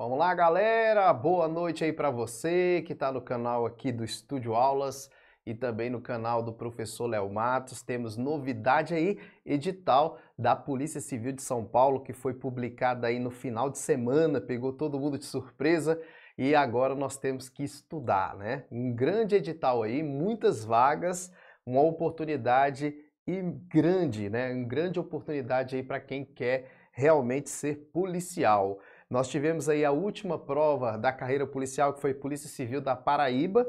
Vamos lá, galera! Boa noite aí para você que está no canal aqui do Estúdio Aulas e também no canal do professor Léo Matos. Temos novidade aí, edital da Polícia Civil de São Paulo que foi publicada aí no final de semana, pegou todo mundo de surpresa e agora nós temos que estudar, né? Um grande edital aí, muitas vagas, uma oportunidade e grande, né? Uma grande oportunidade aí para quem quer realmente ser policial. Nós tivemos aí a última prova da carreira policial, que foi Polícia Civil da Paraíba,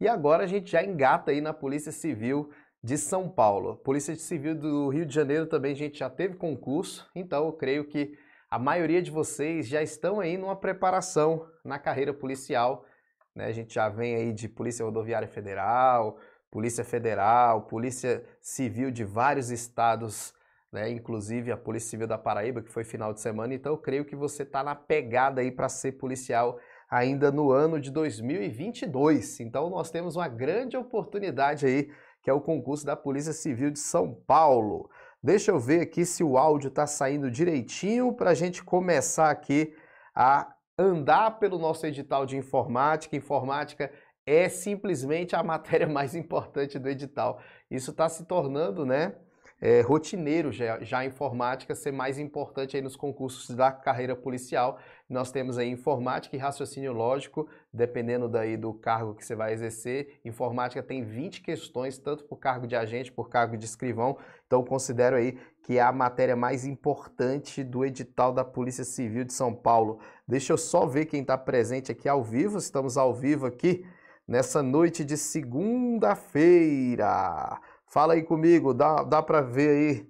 e agora a gente já engata aí na Polícia Civil de São Paulo. Polícia Civil do Rio de Janeiro também a gente já teve concurso, então eu creio que a maioria de vocês já estão aí numa preparação na carreira policial. Né? A gente já vem aí de Polícia Rodoviária Federal, Polícia Federal, Polícia Civil de vários estados né? Inclusive a Polícia Civil da Paraíba, que foi final de semana. Então, eu creio que você está na pegada aí para ser policial ainda no ano de 2022. Então, nós temos uma grande oportunidade aí, que é o concurso da Polícia Civil de São Paulo. Deixa eu ver aqui se o áudio está saindo direitinho para a gente começar aqui a andar pelo nosso edital de informática. Informática é simplesmente a matéria mais importante do edital. Isso está se tornando, né? é, rotineiro já, já, a informática ser mais importante aí nos concursos da carreira policial. Nós temos aí informática e raciocínio lógico, dependendo daí do cargo que você vai exercer. Informática tem 20 questões, tanto por cargo de agente, por cargo de escrivão. Então considero aí que é a matéria mais importante do edital da Polícia Civil de São Paulo. Deixa eu só ver quem está presente aqui ao vivo. Estamos ao vivo aqui nessa noite de segunda-feira. Fala aí comigo, dá, dá para ver aí,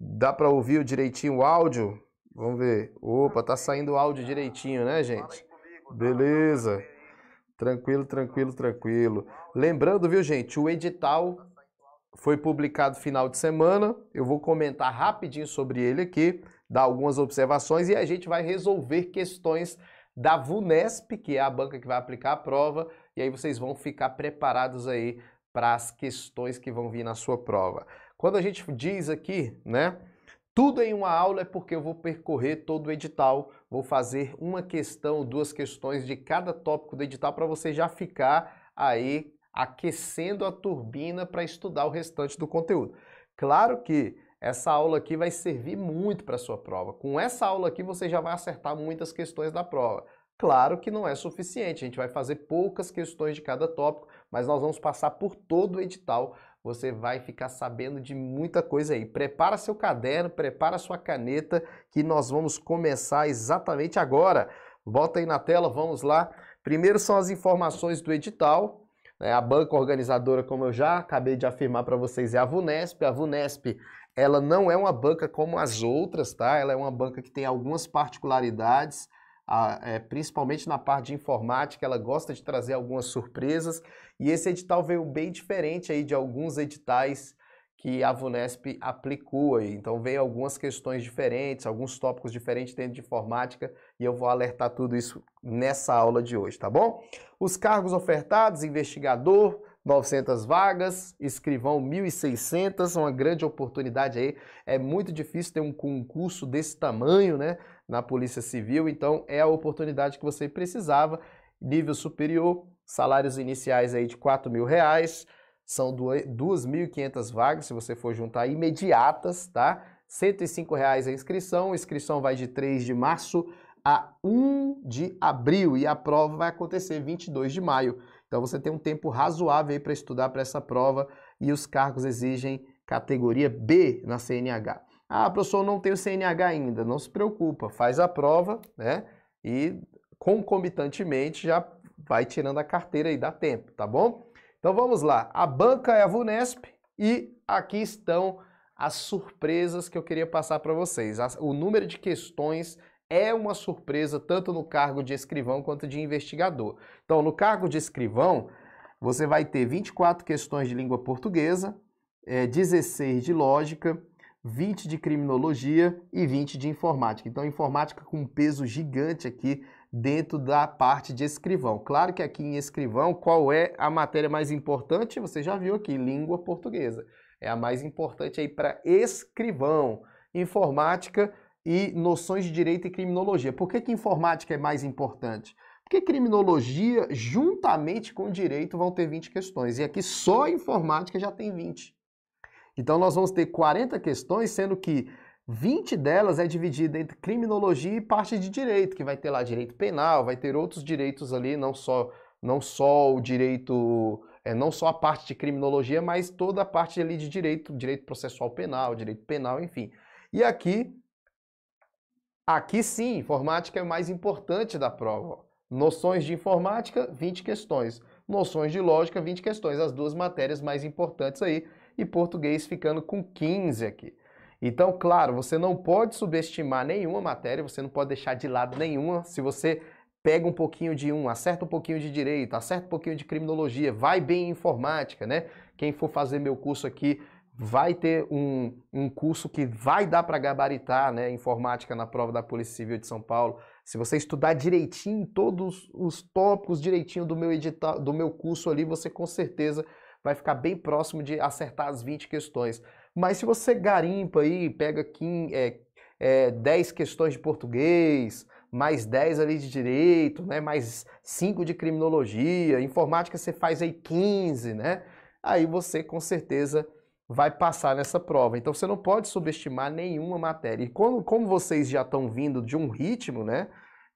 dá para ouvir direitinho o áudio? Vamos ver. Opa, tá saindo o áudio direitinho, né, gente? Beleza. Tranquilo, tranquilo, tranquilo. Lembrando, viu, gente, o edital foi publicado final de semana. Eu vou comentar rapidinho sobre ele aqui, dar algumas observações e a gente vai resolver questões da VUNESP, que é a banca que vai aplicar a prova, e aí vocês vão ficar preparados aí para as questões que vão vir na sua prova. Quando a gente diz aqui, né? Tudo em uma aula é porque eu vou percorrer todo o edital, vou fazer uma questão, duas questões de cada tópico do edital para você já ficar aí aquecendo a turbina para estudar o restante do conteúdo. Claro que essa aula aqui vai servir muito para sua prova. Com essa aula aqui você já vai acertar muitas questões da prova. Claro que não é suficiente, a gente vai fazer poucas questões de cada tópico mas nós vamos passar por todo o edital. Você vai ficar sabendo de muita coisa aí. Prepara seu caderno, prepara sua caneta, que nós vamos começar exatamente agora. Bota aí na tela, vamos lá. Primeiro são as informações do edital, né? a banca organizadora, como eu já acabei de afirmar para vocês, é a Vunesp. A Vunesp, ela não é uma banca como as outras, tá? Ela é uma banca que tem algumas particularidades a, é, principalmente na parte de informática, ela gosta de trazer algumas surpresas, e esse edital veio bem diferente aí de alguns editais que a VUNESP aplicou. Aí. Então veio algumas questões diferentes, alguns tópicos diferentes dentro de informática, e eu vou alertar tudo isso nessa aula de hoje, tá bom? Os cargos ofertados, investigador, 900 vagas, escrivão 1.600, uma grande oportunidade aí. É muito difícil ter um concurso desse tamanho, né, na Polícia Civil, então é a oportunidade que você precisava. Nível superior, salários iniciais aí de 4 mil reais, são 2.500 vagas, se você for juntar imediatas, tá? R$ reais a inscrição, a inscrição vai de 3 de março a 1 de abril e a prova vai acontecer 22 de maio. Então você tem um tempo razoável aí para estudar para essa prova e os cargos exigem categoria B na CNH. Ah, professor, não tenho CNH ainda. Não se preocupa, faz a prova, né? E concomitantemente já vai tirando a carteira e dá tempo, tá bom? Então vamos lá. A banca é a Vunesp e aqui estão as surpresas que eu queria passar para vocês. O número de questões é uma surpresa tanto no cargo de escrivão quanto de investigador. Então, no cargo de escrivão, você vai ter 24 questões de língua portuguesa, é, 16 de lógica, 20 de criminologia e 20 de informática. Então, informática com um peso gigante aqui dentro da parte de escrivão. Claro que aqui em escrivão, qual é a matéria mais importante? Você já viu aqui, língua portuguesa. É a mais importante aí para escrivão. Informática e noções de direito e criminologia. Por que, que informática é mais importante? Porque criminologia, juntamente com direito, vão ter 20 questões. E aqui só informática já tem 20. Então nós vamos ter 40 questões, sendo que 20 delas é dividida entre criminologia e parte de direito, que vai ter lá direito penal, vai ter outros direitos ali, não só, não só o direito, é, não só a parte de criminologia, mas toda a parte ali de direito, direito processual penal, direito penal, enfim. E aqui Aqui sim, informática é mais importante da prova. Noções de informática, 20 questões. Noções de lógica, 20 questões. As duas matérias mais importantes aí. E português ficando com 15 aqui. Então, claro, você não pode subestimar nenhuma matéria, você não pode deixar de lado nenhuma. Se você pega um pouquinho de um, acerta um pouquinho de direito, acerta um pouquinho de criminologia, vai bem em informática, né? Quem for fazer meu curso aqui vai ter um, um curso que vai dar para gabaritar né, informática na prova da Polícia Civil de São Paulo. Se você estudar direitinho todos os tópicos direitinho do meu edital, do meu curso ali, você com certeza vai ficar bem próximo de acertar as 20 questões. Mas se você garimpa aí, pega 15, é, é, 10 questões de português, mais 10 ali de direito, né, mais 5 de criminologia, informática você faz aí 15, né? Aí você com certeza vai passar nessa prova. Então você não pode subestimar nenhuma matéria. E como, como vocês já estão vindo de um ritmo, né?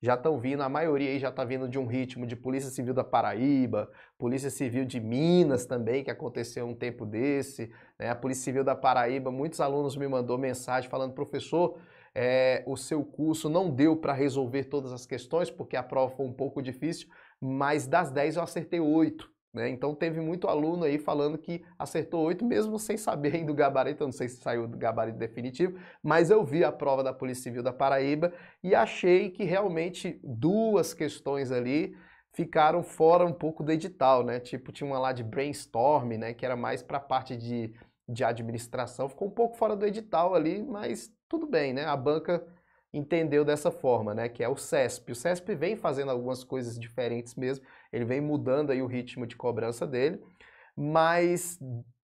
Já estão vindo, a maioria aí já está vindo de um ritmo de Polícia Civil da Paraíba, Polícia Civil de Minas também, que aconteceu um tempo desse, né? A Polícia Civil da Paraíba, muitos alunos me mandou mensagem falando, professor, é, o seu curso não deu para resolver todas as questões, porque a prova foi um pouco difícil, mas das 10 eu acertei 8. Né? Então teve muito aluno aí falando que acertou oito, mesmo sem saber do gabarito, eu não sei se saiu do gabarito definitivo, mas eu vi a prova da Polícia Civil da Paraíba e achei que realmente duas questões ali ficaram fora um pouco do edital, né? Tipo, tinha uma lá de brainstorm, né? Que era mais para a parte de, de administração, ficou um pouco fora do edital ali, mas tudo bem, né? A banca entendeu dessa forma, né? Que é o CESP. O CESP vem fazendo algumas coisas diferentes mesmo, ele vem mudando aí o ritmo de cobrança dele, mas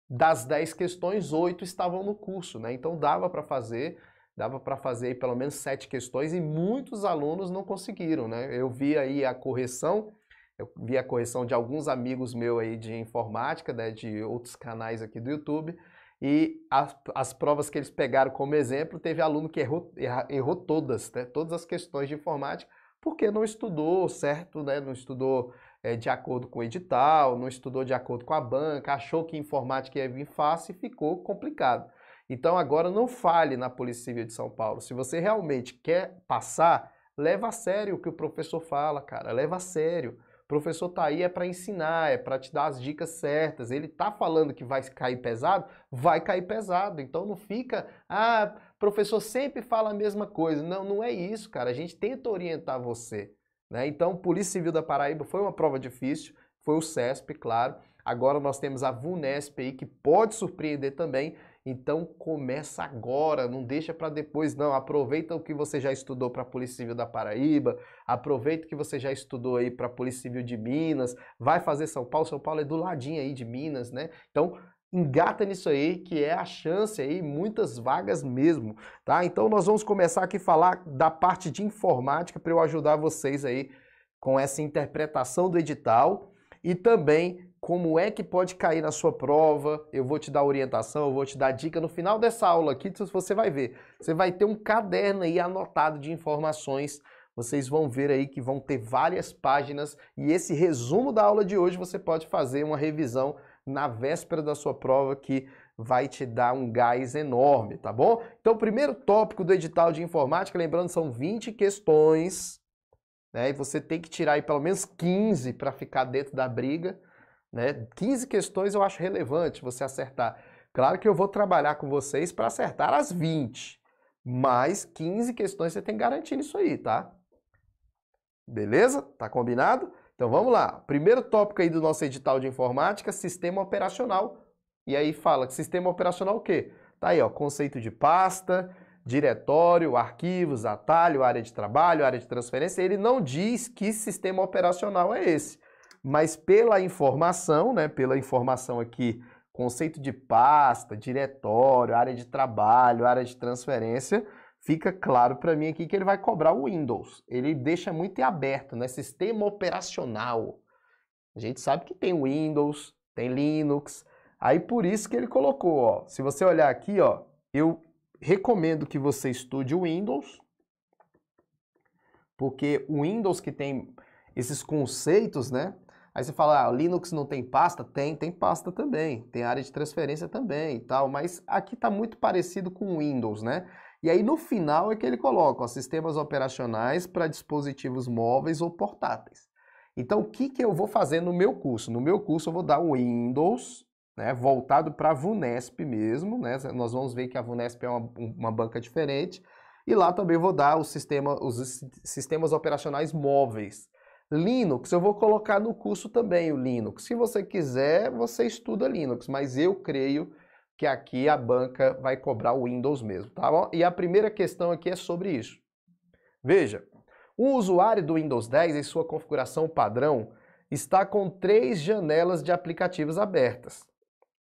das 10 questões, 8 estavam no curso, né? Então dava para fazer, dava para fazer aí pelo menos 7 questões e muitos alunos não conseguiram, né? Eu vi aí a correção, eu vi a correção de alguns amigos meus aí de informática, né, de outros canais aqui do YouTube, e as, as provas que eles pegaram como exemplo, teve aluno que errou, errou todas, né? Todas as questões de informática, porque não estudou certo, né? Não estudou é, de acordo com o edital, não estudou de acordo com a banca, achou que informática ia vir fácil e ficou complicado. Então agora não fale na Polícia Civil de São Paulo. Se você realmente quer passar, leva a sério o que o professor fala, cara. Leva a sério. O professor tá aí é para ensinar, é para te dar as dicas certas. Ele tá falando que vai cair pesado, vai cair pesado. Então não fica, ah, professor sempre fala a mesma coisa. Não, não é isso, cara. A gente tenta orientar você. Né? Então, Polícia Civil da Paraíba foi uma prova difícil, foi o CESP, claro. Agora nós temos a VUNESP aí, que pode surpreender também. Então começa agora, não deixa para depois não. Aproveita o que você já estudou para a Polícia Civil da Paraíba, aproveita o que você já estudou aí para a Polícia Civil de Minas, vai fazer São Paulo, São Paulo é do ladinho aí de Minas, né? Então engata nisso aí, que é a chance aí, muitas vagas mesmo, tá? Então nós vamos começar aqui a falar da parte de informática para eu ajudar vocês aí com essa interpretação do edital e também como é que pode cair na sua prova. Eu vou te dar orientação, eu vou te dar dica no final dessa aula aqui, você vai ver. Você vai ter um caderno aí anotado de informações vocês vão ver aí que vão ter várias páginas e esse resumo da aula de hoje você pode fazer uma revisão na véspera da sua prova que vai te dar um gás enorme, tá bom? Então, o primeiro tópico do edital de informática, lembrando, são 20 questões, né? E você tem que tirar aí pelo menos 15 para ficar dentro da briga, né? 15 questões eu acho relevante você acertar. Claro que eu vou trabalhar com vocês para acertar as 20, mas 15 questões você tem garantido isso aí, tá? Beleza? Tá combinado? Então vamos lá. Primeiro tópico aí do nosso edital de informática, sistema operacional. E aí fala que sistema operacional o quê? Tá aí, ó, conceito de pasta, diretório, arquivos, atalho, área de trabalho, área de transferência. Ele não diz que sistema operacional é esse, mas pela informação, né, pela informação aqui, conceito de pasta, diretório, área de trabalho, área de transferência, fica claro para mim aqui que ele vai cobrar o Windows. Ele deixa muito em aberto, né? Sistema operacional. A gente sabe que tem Windows, tem Linux. Aí por isso que ele colocou, ó. Se você olhar aqui, ó, eu recomendo que você estude o Windows, porque o Windows que tem esses conceitos, né? Aí você fala, ah, Linux não tem pasta? Tem, tem pasta também, tem área de transferência também e tal, mas aqui está muito parecido com o Windows, né? E aí no final é que ele coloca ó, sistemas operacionais para dispositivos móveis ou portáteis. Então o que, que eu vou fazer no meu curso? No meu curso eu vou dar o Windows, né, voltado para a VUNESP mesmo, né? nós vamos ver que a VUNESP é uma, uma banca diferente, e lá também vou dar os, sistema, os sistemas operacionais móveis. Linux, eu vou colocar no curso também o Linux. Se você quiser, você estuda Linux, mas eu creio que aqui a banca vai cobrar o Windows mesmo, tá bom? E a primeira questão aqui é sobre isso. Veja, o usuário do Windows 10 em sua configuração padrão está com três janelas de aplicativos abertas.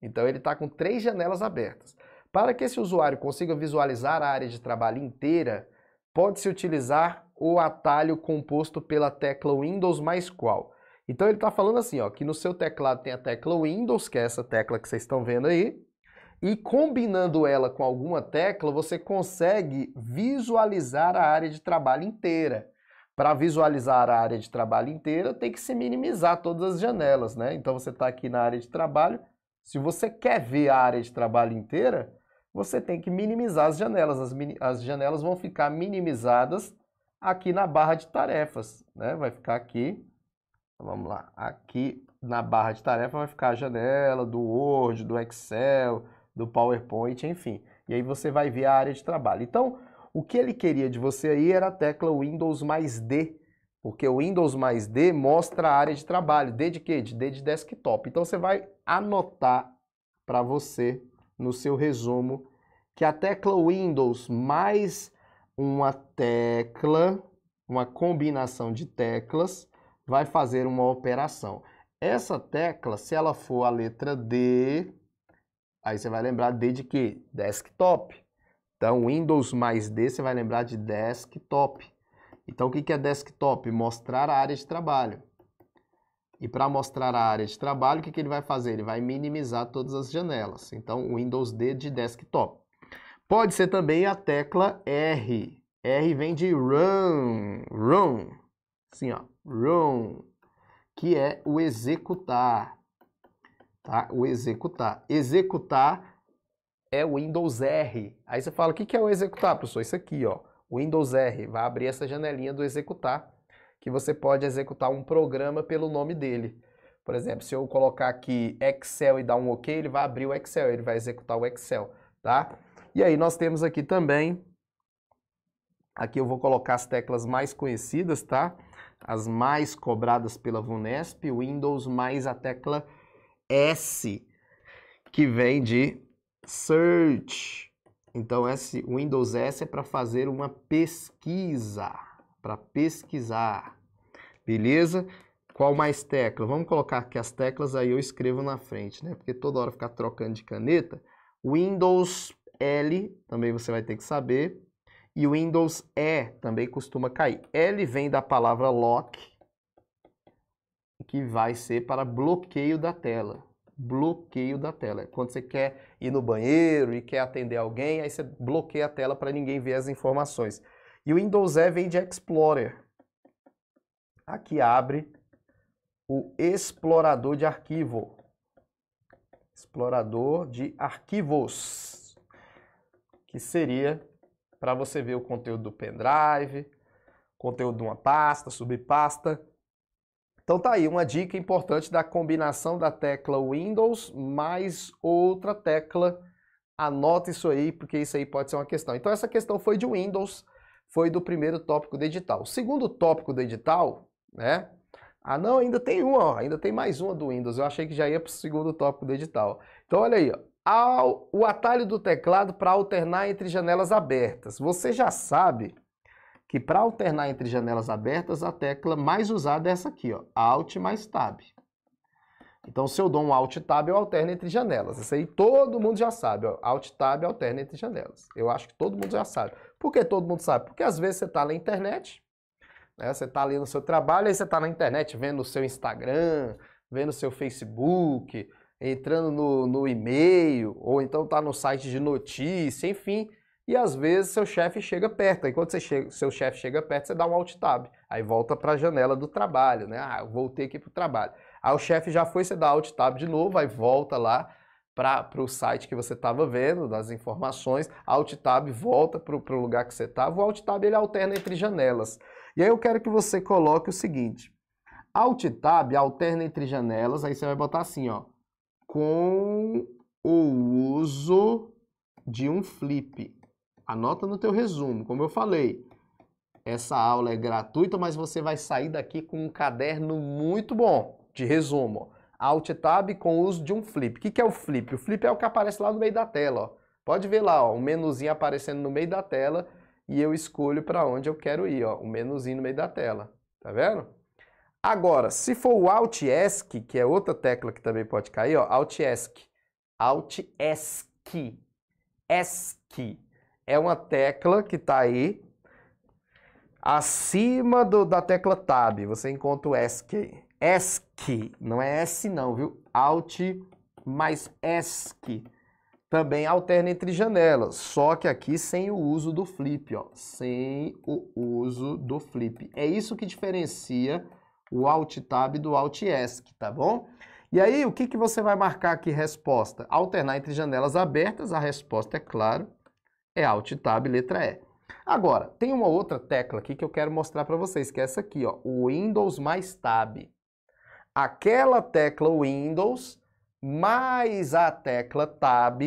Então ele está com três janelas abertas. Para que esse usuário consiga visualizar a área de trabalho inteira, pode-se utilizar o atalho composto pela tecla Windows mais qual. Então ele está falando assim, ó, que no seu teclado tem a tecla Windows, que é essa tecla que vocês estão vendo aí, e combinando ela com alguma tecla, você consegue visualizar a área de trabalho inteira. Para visualizar a área de trabalho inteira, tem que se minimizar todas as janelas, né? Então você está aqui na área de trabalho. Se você quer ver a área de trabalho inteira, você tem que minimizar as janelas. As, as janelas vão ficar minimizadas aqui na barra de tarefas, né? Vai ficar aqui. Então, vamos lá, aqui na barra de tarefa vai ficar a janela do Word, do Excel, do PowerPoint, enfim. E aí você vai ver a área de trabalho. Então, o que ele queria de você aí era a tecla Windows mais D, porque o Windows mais D mostra a área de trabalho. D de quê? De D de desktop. Então você vai anotar para você no seu resumo que a tecla Windows mais uma tecla, uma combinação de teclas, vai fazer uma operação. Essa tecla, se ela for a letra D, Aí você vai lembrar D de que? Desktop. Então, Windows mais D, você vai lembrar de desktop. Então, o que é desktop? Mostrar a área de trabalho. E para mostrar a área de trabalho, o que, que ele vai fazer? Ele vai minimizar todas as janelas. Então, Windows D de desktop. Pode ser também a tecla R. R vem de run, run. Assim, ó, run, que é o executar tá? O executar. Executar é o Windows R. Aí você fala, o que é o executar, professor? Isso aqui, ó. Windows R vai abrir essa janelinha do executar, que você pode executar um programa pelo nome dele. Por exemplo, se eu colocar aqui Excel e dar um OK, ele vai abrir o Excel, ele vai executar o Excel, tá? E aí nós temos aqui também, aqui eu vou colocar as teclas mais conhecidas, tá? As mais cobradas pela VUNESP, Windows mais a tecla S, que vem de search. Então, esse Windows S é para fazer uma pesquisa, para pesquisar, beleza? Qual mais tecla? Vamos colocar aqui as teclas, aí eu escrevo na frente, né? Porque toda hora ficar trocando de caneta. Windows L, também você vai ter que saber. E Windows E também costuma cair. L vem da palavra lock, que vai ser para bloqueio da tela. Bloqueio da tela. É quando você quer ir no banheiro e quer atender alguém, aí você bloqueia a tela para ninguém ver as informações. E o Windows E vem de Explorer. Aqui abre o explorador de arquivo. Explorador de arquivos, que seria para você ver o conteúdo do pendrive, conteúdo de uma pasta, subpasta, então tá aí uma dica importante da combinação da tecla Windows mais outra tecla. Anota isso aí, porque isso aí pode ser uma questão. Então essa questão foi de Windows, foi do primeiro tópico do edital. O segundo tópico do edital, né? Ah não, ainda tem uma, ó, ainda tem mais uma do Windows. Eu achei que já ia para o segundo tópico do edital. Então olha aí, ó. Ao, o atalho do teclado para alternar entre janelas abertas. Você já sabe que para alternar entre janelas abertas, a tecla mais usada é essa aqui, ó, Alt mais Tab. Então, se eu dou um Alt Tab, eu alterno entre janelas. Isso aí todo mundo já sabe, ó, Alt Tab alterna entre janelas. Eu acho que todo mundo já sabe. Por que todo mundo sabe? Porque às vezes você está na internet, né, você está ali no seu trabalho, aí você está na internet vendo o seu Instagram, vendo o seu Facebook, entrando no, no e-mail, ou então está no site de notícia, enfim, e às vezes seu chefe chega perto. Aí quando você chega, seu chefe chega perto, você dá um alt tab. Aí volta para a janela do trabalho, né? Ah, eu voltei aqui para o trabalho. Aí o chefe já foi, você dá alt tab de novo, aí volta lá para o site que você estava vendo, das informações, alt tab volta para o lugar que você estava. O alt tab ele alterna entre janelas. E aí eu quero que você coloque o seguinte: alt tab alterna entre janelas, aí você vai botar assim, ó, com o uso de um flip. Anota no teu resumo, como eu falei. Essa aula é gratuita, mas você vai sair daqui com um caderno muito bom de resumo. Alt Tab com o uso de um flip. O que, que é o flip? O flip é o que aparece lá no meio da tela. Ó. Pode ver lá, ó, um menuzinho aparecendo no meio da tela e eu escolho para onde eu quero ir. Ó, menuzinho no meio da tela. Tá vendo? Agora, se for o Alt ESC, que é outra tecla que também pode cair, ó, Alt ESC. Alt ESC. ESC é uma tecla que está aí. Acima do, da tecla Tab, você encontra o ESC. ESC, não é S não, viu? Alt mais ESC. Também alterna entre janelas, só que aqui sem o uso do flip, ó. Sem o uso do flip. É isso que diferencia o Alt Tab do Alt ESC, tá bom? E aí, o que, que você vai marcar aqui resposta? Alternar entre janelas abertas, a resposta é claro é Alt Tab, letra E. Agora, tem uma outra tecla aqui que eu quero mostrar para vocês, que é essa aqui, ó, o Windows mais Tab. Aquela tecla Windows mais a tecla Tab,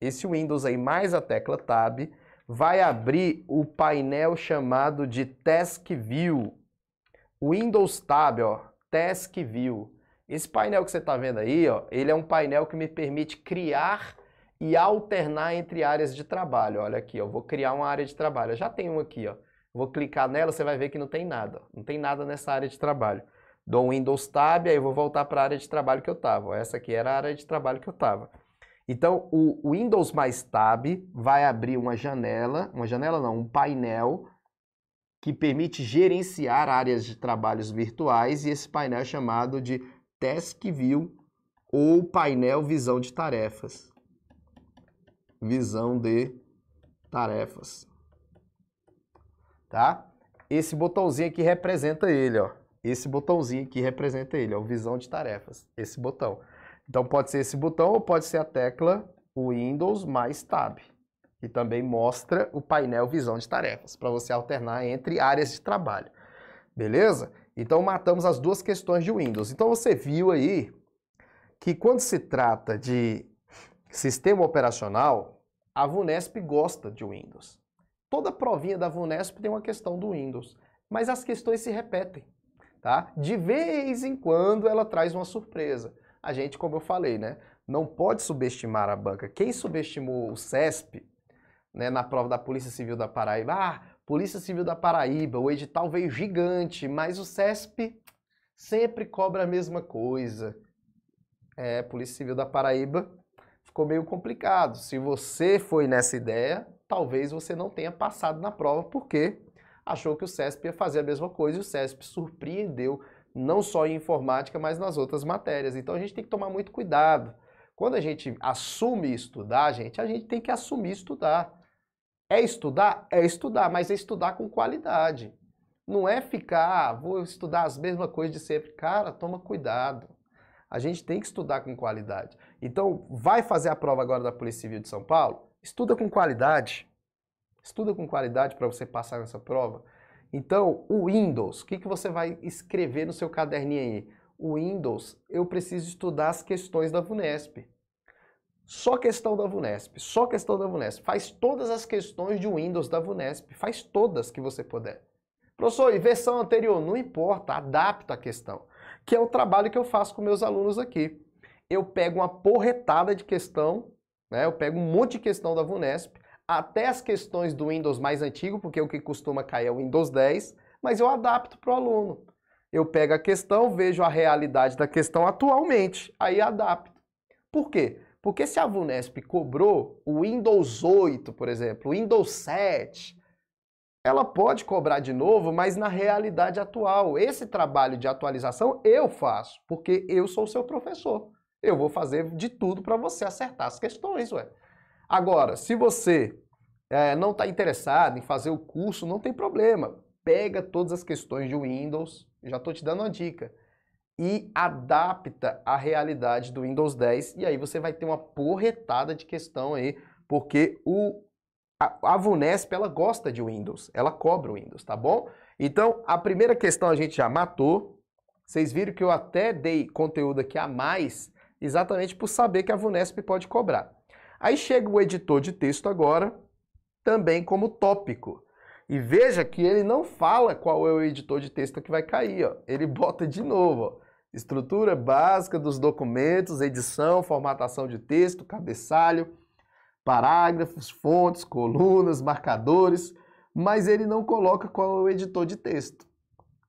esse Windows aí mais a tecla Tab, vai abrir o painel chamado de Task View. Windows Tab, ó, Task View. Esse painel que você está vendo aí, ó, ele é um painel que me permite criar e alternar entre áreas de trabalho. Olha aqui, eu vou criar uma área de trabalho. Eu já tem uma aqui, ó. Vou clicar nela, você vai ver que não tem nada. Não tem nada nessa área de trabalho. Dou um Windows Tab, aí eu vou voltar para a área de trabalho que eu estava. Essa aqui era a área de trabalho que eu estava. Então, o Windows mais Tab vai abrir uma janela, uma janela não, um painel que permite gerenciar áreas de trabalhos virtuais e esse painel é chamado de Task View ou painel visão de tarefas visão de tarefas. Tá? Esse botãozinho aqui representa ele, ó. Esse botãozinho aqui representa ele, ó, visão de tarefas, esse botão. Então pode ser esse botão ou pode ser a tecla Windows mais Tab, que também mostra o painel visão de tarefas, para você alternar entre áreas de trabalho. Beleza? Então matamos as duas questões de Windows. Então você viu aí que quando se trata de sistema operacional, a VUNESP gosta de Windows. Toda provinha da VUNESP tem uma questão do Windows, mas as questões se repetem, tá? De vez em quando ela traz uma surpresa. A gente, como eu falei, né, não pode subestimar a banca. Quem subestimou o CESP, né, na prova da Polícia Civil da Paraíba, ah, Polícia Civil da Paraíba, o edital veio gigante, mas o CESP sempre cobra a mesma coisa. É, Polícia Civil da Paraíba ficou meio complicado. Se você foi nessa ideia, talvez você não tenha passado na prova porque achou que o CESP ia fazer a mesma coisa e o CESP surpreendeu não só em informática, mas nas outras matérias. Então a gente tem que tomar muito cuidado. Quando a gente assume estudar, gente, a gente tem que assumir estudar. É estudar? É estudar, mas é estudar com qualidade. Não é ficar, ah, vou estudar as mesmas coisas de sempre. Cara, toma cuidado. A gente tem que estudar com qualidade. Então, vai fazer a prova agora da Polícia Civil de São Paulo? Estuda com qualidade. Estuda com qualidade para você passar nessa prova. Então, o Windows, o que, que você vai escrever no seu caderninho aí? O Windows, eu preciso estudar as questões da VUNESP. Só questão da VUNESP, só questão da VUNESP. Faz todas as questões de Windows da VUNESP, faz todas que você puder. Professor, e versão anterior? Não importa, adapta a questão. Que é o trabalho que eu faço com meus alunos aqui eu pego uma porretada de questão, né? Eu pego um monte de questão da VUNESP, até as questões do Windows mais antigo, porque o que costuma cair é o Windows 10, mas eu adapto para o aluno. Eu pego a questão, vejo a realidade da questão atualmente, aí adapto. Por quê? Porque se a VUNESP cobrou o Windows 8, por exemplo, o Windows 7, ela pode cobrar de novo, mas na realidade atual. Esse trabalho de atualização eu faço, porque eu sou seu professor. Eu vou fazer de tudo para você acertar as questões, ué. Agora, se você é, não está interessado em fazer o curso, não tem problema. Pega todas as questões de Windows, já estou te dando uma dica, e adapta à realidade do Windows 10, e aí você vai ter uma porretada de questão aí, porque o, a, a VUNESP, ela gosta de Windows, ela cobra o Windows, tá bom? Então, a primeira questão a gente já matou, vocês viram que eu até dei conteúdo aqui a mais exatamente por saber que a VUNESP pode cobrar. Aí chega o editor de texto agora, também como tópico. E veja que ele não fala qual é o editor de texto que vai cair, ó. ele bota de novo. Ó. Estrutura básica dos documentos, edição, formatação de texto, cabeçalho, parágrafos, fontes, colunas, marcadores, mas ele não coloca qual é o editor de texto.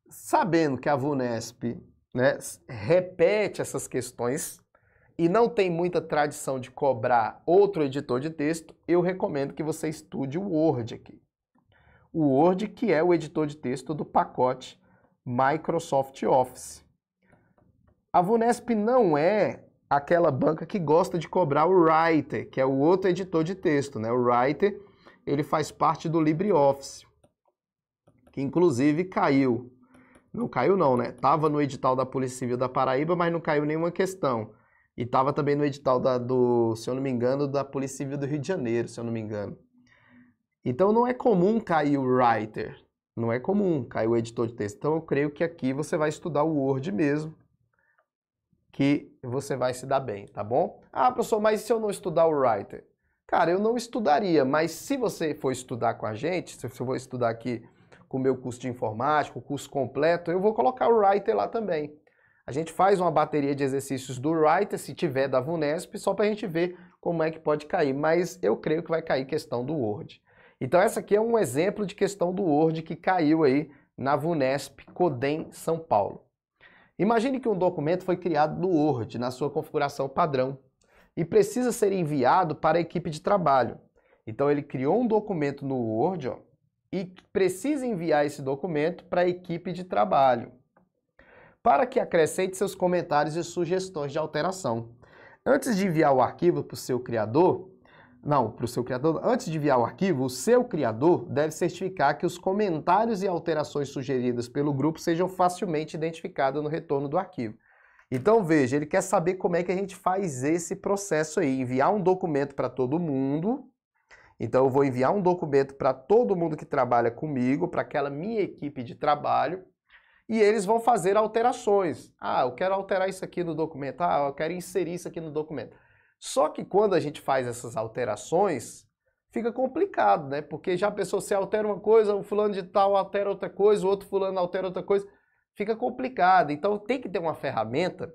Sabendo que a VUNESP né, repete essas questões e não tem muita tradição de cobrar outro editor de texto, eu recomendo que você estude o Word aqui. O Word, que é o editor de texto do pacote Microsoft Office. A Vunesp não é aquela banca que gosta de cobrar o Writer, que é o outro editor de texto, né? O Writer, ele faz parte do LibreOffice, que inclusive caiu. Não caiu não, né? Tava no edital da Polícia Civil da Paraíba, mas não caiu nenhuma questão. E estava também no edital da, do, se eu não me engano, da Polícia Civil do Rio de Janeiro, se eu não me engano. Então não é comum cair o writer, não é comum cair o editor de texto. Então eu creio que aqui você vai estudar o Word mesmo, que você vai se dar bem, tá bom? Ah, professor, mas se eu não estudar o writer? Cara, eu não estudaria, mas se você for estudar com a gente, se você for estudar aqui com o meu curso de informática, o curso completo, eu vou colocar o writer lá também. A gente faz uma bateria de exercícios do Writer, se tiver da VUNESP, só para a gente ver como é que pode cair, mas eu creio que vai cair questão do Word. Então essa aqui é um exemplo de questão do Word que caiu aí na VUNESP CODEM São Paulo. Imagine que um documento foi criado no Word, na sua configuração padrão, e precisa ser enviado para a equipe de trabalho. Então ele criou um documento no Word ó, e precisa enviar esse documento para a equipe de trabalho para que acrescente seus comentários e sugestões de alteração. Antes de enviar o arquivo para o seu criador, não, para o seu criador, antes de enviar o arquivo, o seu criador deve certificar que os comentários e alterações sugeridas pelo grupo sejam facilmente identificados no retorno do arquivo. Então veja, ele quer saber como é que a gente faz esse processo aí, enviar um documento para todo mundo. Então eu vou enviar um documento para todo mundo que trabalha comigo, para aquela minha equipe de trabalho e eles vão fazer alterações. Ah, eu quero alterar isso aqui no documento. Ah, eu quero inserir isso aqui no documento. Só que quando a gente faz essas alterações, fica complicado, né? Porque já a pessoa se altera uma coisa, o fulano de tal altera outra coisa, o outro fulano altera outra coisa. Fica complicado. Então tem que ter uma ferramenta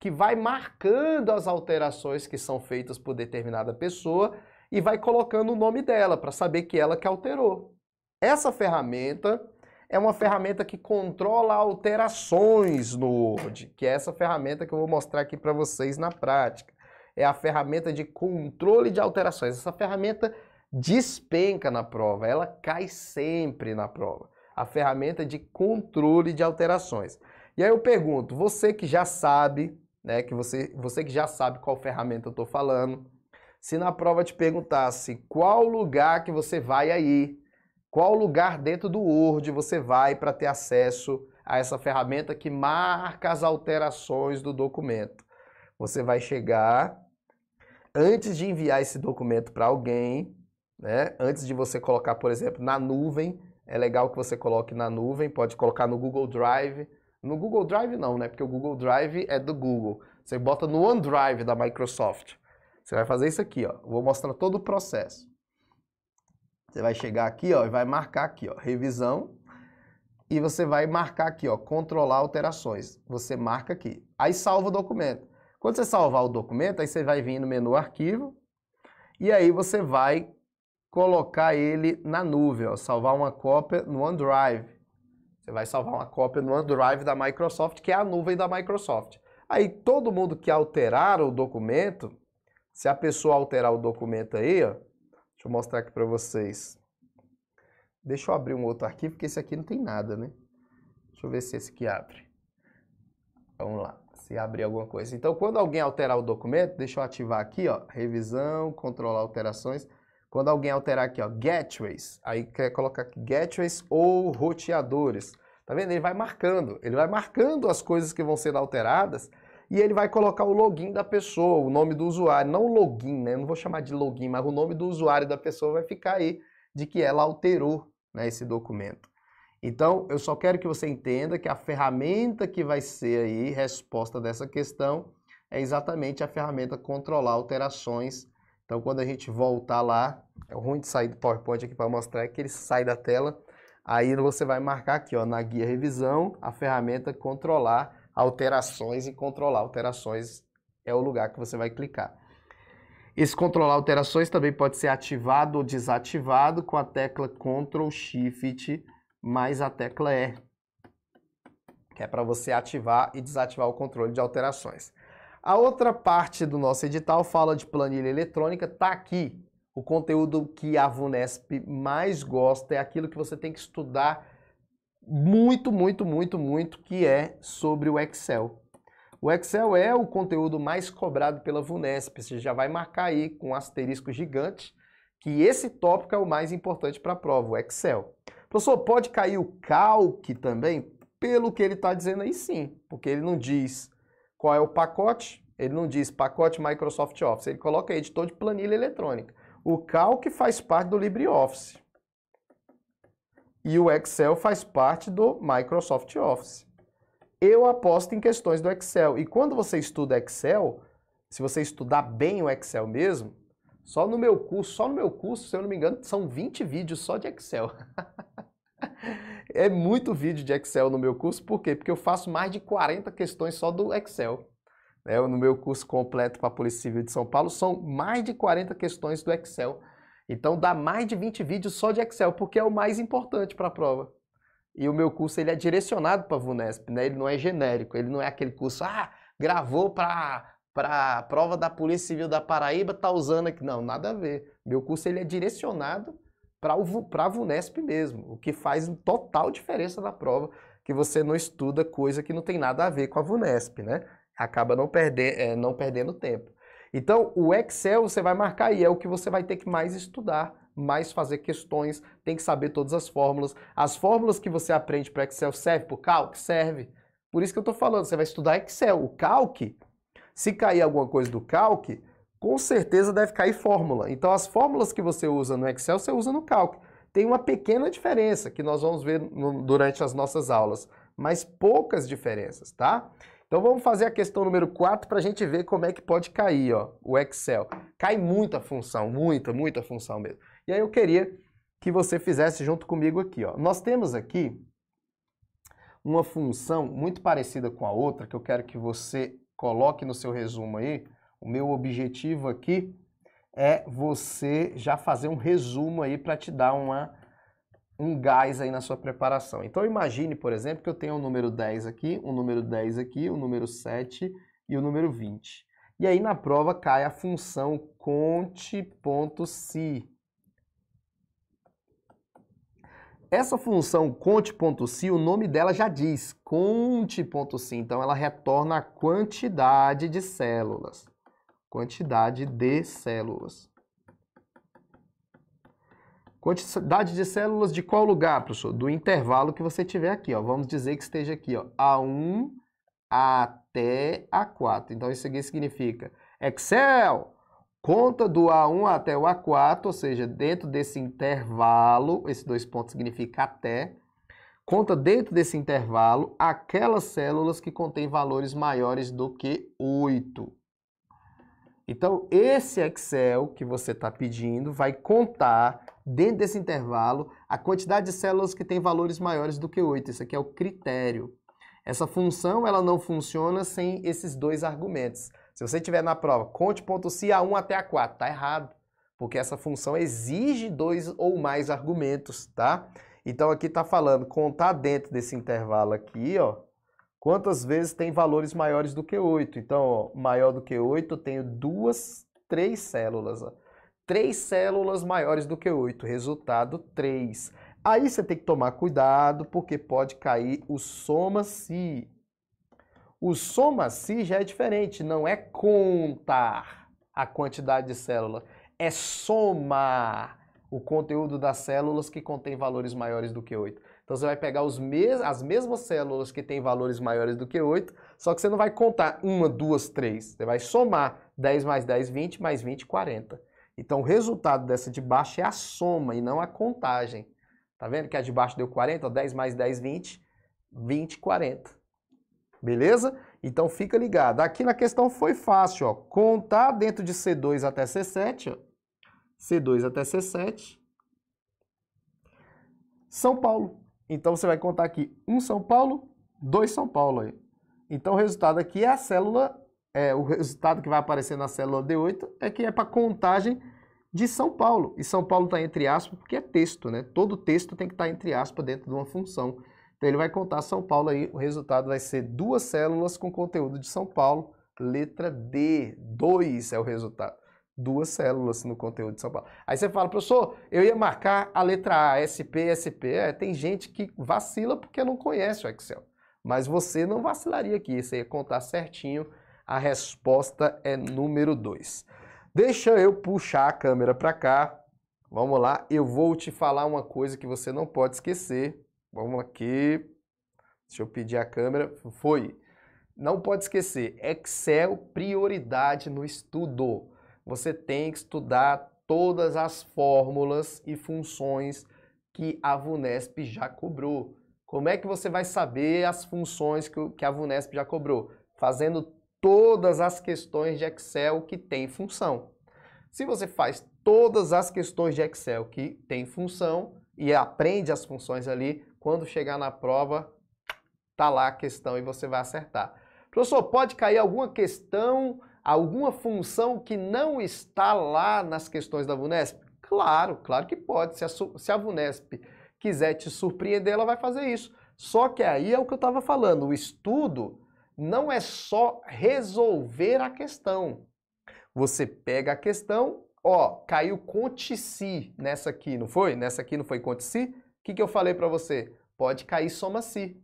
que vai marcando as alterações que são feitas por determinada pessoa e vai colocando o nome dela para saber que ela que alterou. Essa ferramenta é uma ferramenta que controla alterações no Word, que é essa ferramenta que eu vou mostrar aqui para vocês na prática. É a ferramenta de controle de alterações. Essa ferramenta despenca na prova, ela cai sempre na prova. A ferramenta de controle de alterações. E aí eu pergunto, você que já sabe, né, que você, você que já sabe qual ferramenta eu estou falando, se na prova te perguntasse qual lugar que você vai aí, qual lugar dentro do Word você vai para ter acesso a essa ferramenta que marca as alterações do documento? Você vai chegar antes de enviar esse documento para alguém, né? Antes de você colocar, por exemplo, na nuvem, é legal que você coloque na nuvem, pode colocar no Google Drive. No Google Drive não, né? Porque o Google Drive é do Google. Você bota no OneDrive da Microsoft. Você vai fazer isso aqui, ó. Vou mostrar todo o processo. Você vai chegar aqui, ó, e vai marcar aqui, ó, revisão. E você vai marcar aqui, ó, controlar alterações. Você marca aqui. Aí salva o documento. Quando você salvar o documento, aí você vai vir no menu arquivo. E aí você vai colocar ele na nuvem, ó, salvar uma cópia no OneDrive. Você vai salvar uma cópia no OneDrive da Microsoft, que é a nuvem da Microsoft. Aí todo mundo que alterar o documento, se a pessoa alterar o documento aí, ó, Deixa eu mostrar aqui para vocês. Deixa eu abrir um outro arquivo, porque esse aqui não tem nada, né? Deixa eu ver se esse aqui abre. Vamos lá, se abrir alguma coisa. Então, quando alguém alterar o documento, deixa eu ativar aqui, ó, revisão, controlar alterações. Quando alguém alterar aqui, ó, gateways, aí quer colocar aqui, gateways ou roteadores. Tá vendo? Ele vai marcando, ele vai marcando as coisas que vão ser alteradas e ele vai colocar o login da pessoa, o nome do usuário, não o login, né? Eu não vou chamar de login, mas o nome do usuário da pessoa vai ficar aí de que ela alterou né, esse documento. Então, eu só quero que você entenda que a ferramenta que vai ser aí resposta dessa questão é exatamente a ferramenta controlar alterações. Então, quando a gente voltar lá, é ruim de sair do PowerPoint aqui para mostrar é que ele sai da tela. Aí você vai marcar aqui, ó, na guia revisão, a ferramenta controlar alterações e controlar alterações é o lugar que você vai clicar. Esse controlar alterações também pode ser ativado ou desativado com a tecla Ctrl Shift mais a tecla E, que é para você ativar e desativar o controle de alterações. A outra parte do nosso edital fala de planilha eletrônica, tá aqui. O conteúdo que a VUNESP mais gosta é aquilo que você tem que estudar muito, muito, muito, muito, que é sobre o Excel. O Excel é o conteúdo mais cobrado pela VUNESP. Você já vai marcar aí com um asterisco gigante que esse tópico é o mais importante para a prova, o Excel. Professor, pode cair o Calc também? Pelo que ele está dizendo aí sim, porque ele não diz qual é o pacote, ele não diz pacote Microsoft Office, ele coloca editor de planilha eletrônica. O Calc faz parte do LibreOffice. E o Excel faz parte do Microsoft Office. Eu aposto em questões do Excel. E quando você estuda Excel, se você estudar bem o Excel mesmo, só no meu curso, só no meu curso, se eu não me engano, são 20 vídeos só de Excel. é muito vídeo de Excel no meu curso, por quê? Porque eu faço mais de 40 questões só do Excel. É, no meu curso completo para a Polícia Civil de São Paulo, são mais de 40 questões do Excel. Então dá mais de 20 vídeos só de Excel, porque é o mais importante para a prova. E o meu curso ele é direcionado para a VUNESP, né? ele não é genérico, ele não é aquele curso, ah, gravou para a prova da Polícia Civil da Paraíba, tá usando aqui. Não, nada a ver. Meu curso ele é direcionado para a VUNESP mesmo, o que faz total diferença na prova, que você não estuda coisa que não tem nada a ver com a VUNESP, né? Acaba não, perder, é, não perdendo tempo. Então, o Excel você vai marcar aí, é o que você vai ter que mais estudar, mais fazer questões, tem que saber todas as fórmulas. As fórmulas que você aprende para Excel serve para o Calc? Serve. Por isso que eu estou falando, você vai estudar Excel. O Calc, se cair alguma coisa do Calc, com certeza deve cair fórmula. Então, as fórmulas que você usa no Excel, você usa no Calc. Tem uma pequena diferença que nós vamos ver no, durante as nossas aulas, mas poucas diferenças, tá? Então vamos fazer a questão número 4 para a gente ver como é que pode cair ó, o Excel. Cai muita função, muita, muita função mesmo. E aí eu queria que você fizesse junto comigo aqui. Ó. Nós temos aqui uma função muito parecida com a outra, que eu quero que você coloque no seu resumo aí. O meu objetivo aqui é você já fazer um resumo aí para te dar uma um gás aí na sua preparação. Então imagine, por exemplo, que eu tenho o um número 10 aqui, o um número 10 aqui, o um número 7 e o número 20. E aí na prova cai a função conte.si. Essa função conte.si, o nome dela já diz conte.si, então ela retorna a quantidade de células. Quantidade de células. Quantidade de células de qual lugar, professor? Do intervalo que você tiver aqui, ó. Vamos dizer que esteja aqui, ó, A1 até A4. Então, isso aqui significa Excel, conta do A1 até o A4, ou seja, dentro desse intervalo, esses dois pontos significa até, conta dentro desse intervalo aquelas células que contêm valores maiores do que 8. Então, esse Excel que você está pedindo vai contar dentro desse intervalo, a quantidade de células que tem valores maiores do que 8. Isso aqui é o critério. Essa função ela não funciona sem esses dois argumentos. Se você tiver na prova, conte ponto C a 1 até a 4, tá errado, porque essa função exige dois ou mais argumentos, tá? Então aqui está falando contar dentro desse intervalo aqui, ó, quantas vezes tem valores maiores do que 8. Então, ó, maior do que 8, eu tenho duas, três células, ó três células maiores do que oito, resultado 3. Aí você tem que tomar cuidado, porque pode cair o soma-se. O soma-se já é diferente, não é contar a quantidade de células, é somar o conteúdo das células que contém valores maiores do que 8. Então você vai pegar os mes as mesmas células que têm valores maiores do que 8, só que você não vai contar uma, duas, três. Você vai somar 10 mais 10, 20, mais 20, 40. Então, o resultado dessa de baixo é a soma e não a contagem. Tá vendo que a de baixo deu 40, ó, 10 mais 10, 20, 20, 40. Beleza? Então, fica ligado. Aqui na questão foi fácil, ó. Contar dentro de C2 até C7, ó. C2 até C7. São Paulo. Então, você vai contar aqui um São Paulo, dois São Paulo aí. Então, o resultado aqui é a célula é, o resultado que vai aparecer na célula D8 é que é para contagem de São Paulo. E São Paulo está entre aspas porque é texto, né? Todo texto tem que estar tá entre aspas dentro de uma função. Então ele vai contar São Paulo aí, o resultado vai ser duas células com conteúdo de São Paulo, letra D, 2 é o resultado. Duas células no conteúdo de São Paulo. Aí você fala, professor, eu ia marcar a letra A, SP, SP. É, tem gente que vacila porque não conhece o Excel. Mas você não vacilaria aqui, você ia contar certinho a resposta é número 2. Deixa eu puxar a câmera para cá. Vamos lá, eu vou te falar uma coisa que você não pode esquecer. Vamos aqui. Deixa eu pedir a câmera. Foi. Não pode esquecer, Excel prioridade no estudo. Você tem que estudar todas as fórmulas e funções que a VUNESP já cobrou. Como é que você vai saber as funções que a VUNESP já cobrou? Fazendo todas as questões de Excel que tem função. Se você faz todas as questões de Excel que tem função e aprende as funções ali, quando chegar na prova, tá lá a questão e você vai acertar. Professor, pode cair alguma questão, alguma função que não está lá nas questões da VUNESP? Claro, claro que pode. Se a, se a VUNESP quiser te surpreender, ela vai fazer isso. Só que aí é o que eu estava falando, o estudo não é só resolver a questão. Você pega a questão, ó, caiu contici nessa aqui, não foi? Nessa aqui não foi contici? O que, que eu falei para você? Pode cair soma-si.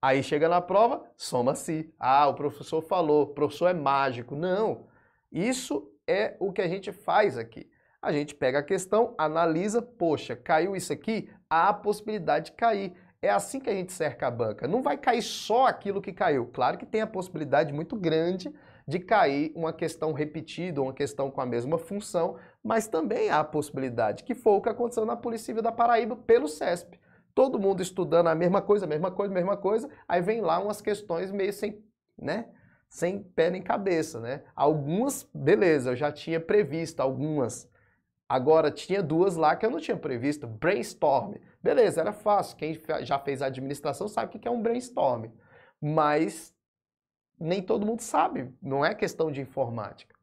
Aí chega na prova, soma-si. Ah, o professor falou, o professor é mágico. Não, isso é o que a gente faz aqui. A gente pega a questão, analisa, poxa, caiu isso aqui, há a possibilidade de cair. É assim que a gente cerca a banca. Não vai cair só aquilo que caiu. Claro que tem a possibilidade muito grande de cair uma questão repetida, uma questão com a mesma função, mas também há a possibilidade, que foi o que aconteceu na Polícia Civil da Paraíba pelo CESP. Todo mundo estudando a mesma coisa, a mesma coisa, a mesma coisa, aí vem lá umas questões meio sem, né? Sem pé nem cabeça, né? Algumas, beleza, eu já tinha previsto algumas, Agora, tinha duas lá que eu não tinha previsto. Brainstorm. Beleza, era fácil. Quem já fez administração sabe o que é um brainstorm. Mas nem todo mundo sabe. Não é questão de informática,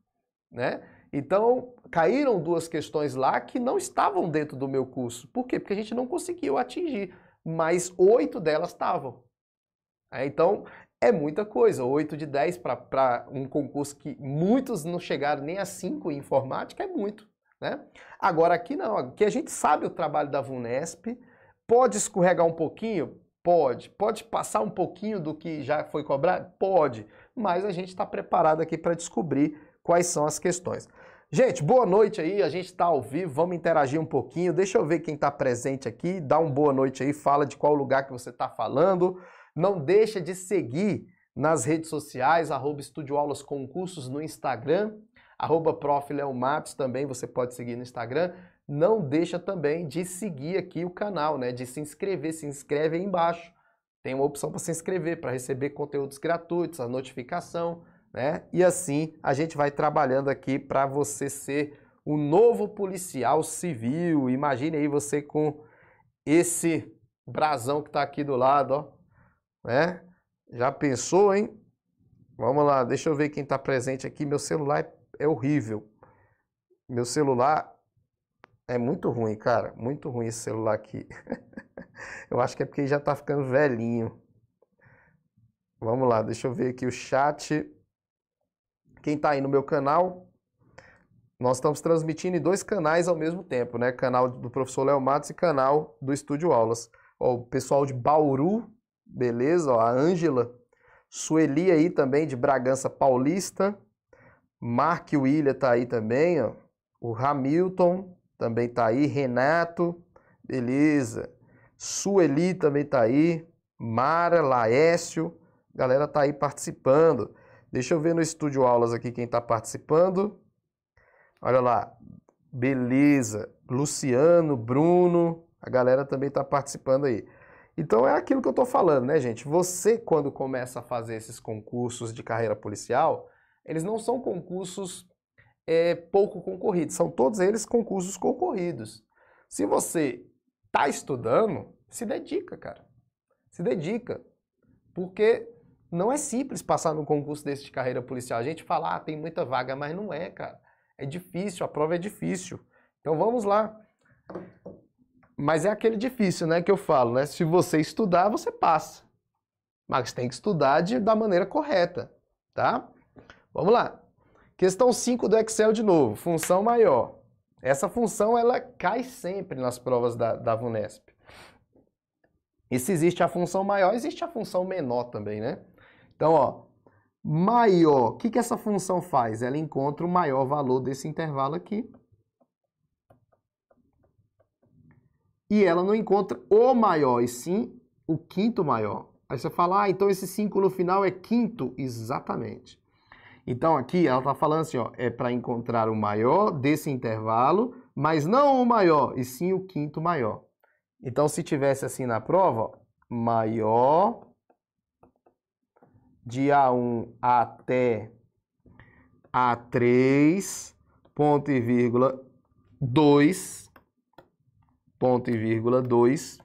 né? Então, caíram duas questões lá que não estavam dentro do meu curso. Por quê? Porque a gente não conseguiu atingir. Mas oito delas estavam. É, então, é muita coisa. oito de dez para um concurso que muitos não chegaram nem a cinco em informática é muito. Né? Agora aqui não, aqui a gente sabe o trabalho da VUNESP, pode escorregar um pouquinho? Pode. Pode passar um pouquinho do que já foi cobrado? Pode. Mas a gente está preparado aqui para descobrir quais são as questões. Gente, boa noite aí, a gente está ao vivo, vamos interagir um pouquinho. Deixa eu ver quem está presente aqui, dá um boa noite aí, fala de qual lugar que você está falando. Não deixa de seguir nas redes sociais, arroba Estúdio Aulas Concursos no Instagram arroba prof. Léo Matos também, você pode seguir no Instagram. Não deixa também de seguir aqui o canal, né? De se inscrever, se inscreve aí embaixo. Tem uma opção para se inscrever, para receber conteúdos gratuitos, a notificação, né? E assim a gente vai trabalhando aqui para você ser o novo policial civil. Imagine aí você com esse brasão que está aqui do lado, ó. Né? Já pensou, hein? Vamos lá, deixa eu ver quem está presente aqui. Meu celular é é horrível. Meu celular é muito ruim, cara. Muito ruim esse celular aqui. eu acho que é porque já tá ficando velhinho. Vamos lá, deixa eu ver aqui o chat. Quem tá aí no meu canal? Nós estamos transmitindo em dois canais ao mesmo tempo, né? Canal do professor Léo Matos e canal do Estúdio Aulas. Ó, o pessoal de Bauru, beleza? Ó, a Ângela. Sueli aí também, de Bragança Paulista. Mark William tá aí também, ó. O Hamilton também tá aí, Renato, beleza. Sueli também tá aí, Mara, Laécio, galera tá aí participando. Deixa eu ver no estúdio aulas aqui quem tá participando. Olha lá, beleza. Luciano, Bruno, a galera também tá participando aí. Então é aquilo que eu tô falando, né, gente? Você quando começa a fazer esses concursos de carreira policial, eles não são concursos é, pouco concorridos, são todos eles concursos concorridos. Se você está estudando, se dedica, cara. Se dedica. Porque não é simples passar num concurso desse de carreira policial. A gente fala, ah, tem muita vaga, mas não é, cara. É difícil, a prova é difícil. Então vamos lá. Mas é aquele difícil, né, que eu falo, né? Se você estudar, você passa. Mas tem que estudar de, da maneira correta, tá? Vamos lá. Questão 5 do Excel de novo, função maior. Essa função ela cai sempre nas provas da, da VUNESP. E se existe a função maior, existe a função menor também, né? Então, ó, maior, o que, que essa função faz? Ela encontra o maior valor desse intervalo aqui. E ela não encontra o maior, e sim o quinto maior. Aí você fala, ah, então esse 5 no final é quinto? Exatamente. Então aqui ela está falando assim, ó, é para encontrar o maior desse intervalo, mas não o maior, e sim o quinto maior. Então se tivesse assim na prova, ó, maior de A1 até A3, ponto e vírgula 2, ponto e vírgula 2,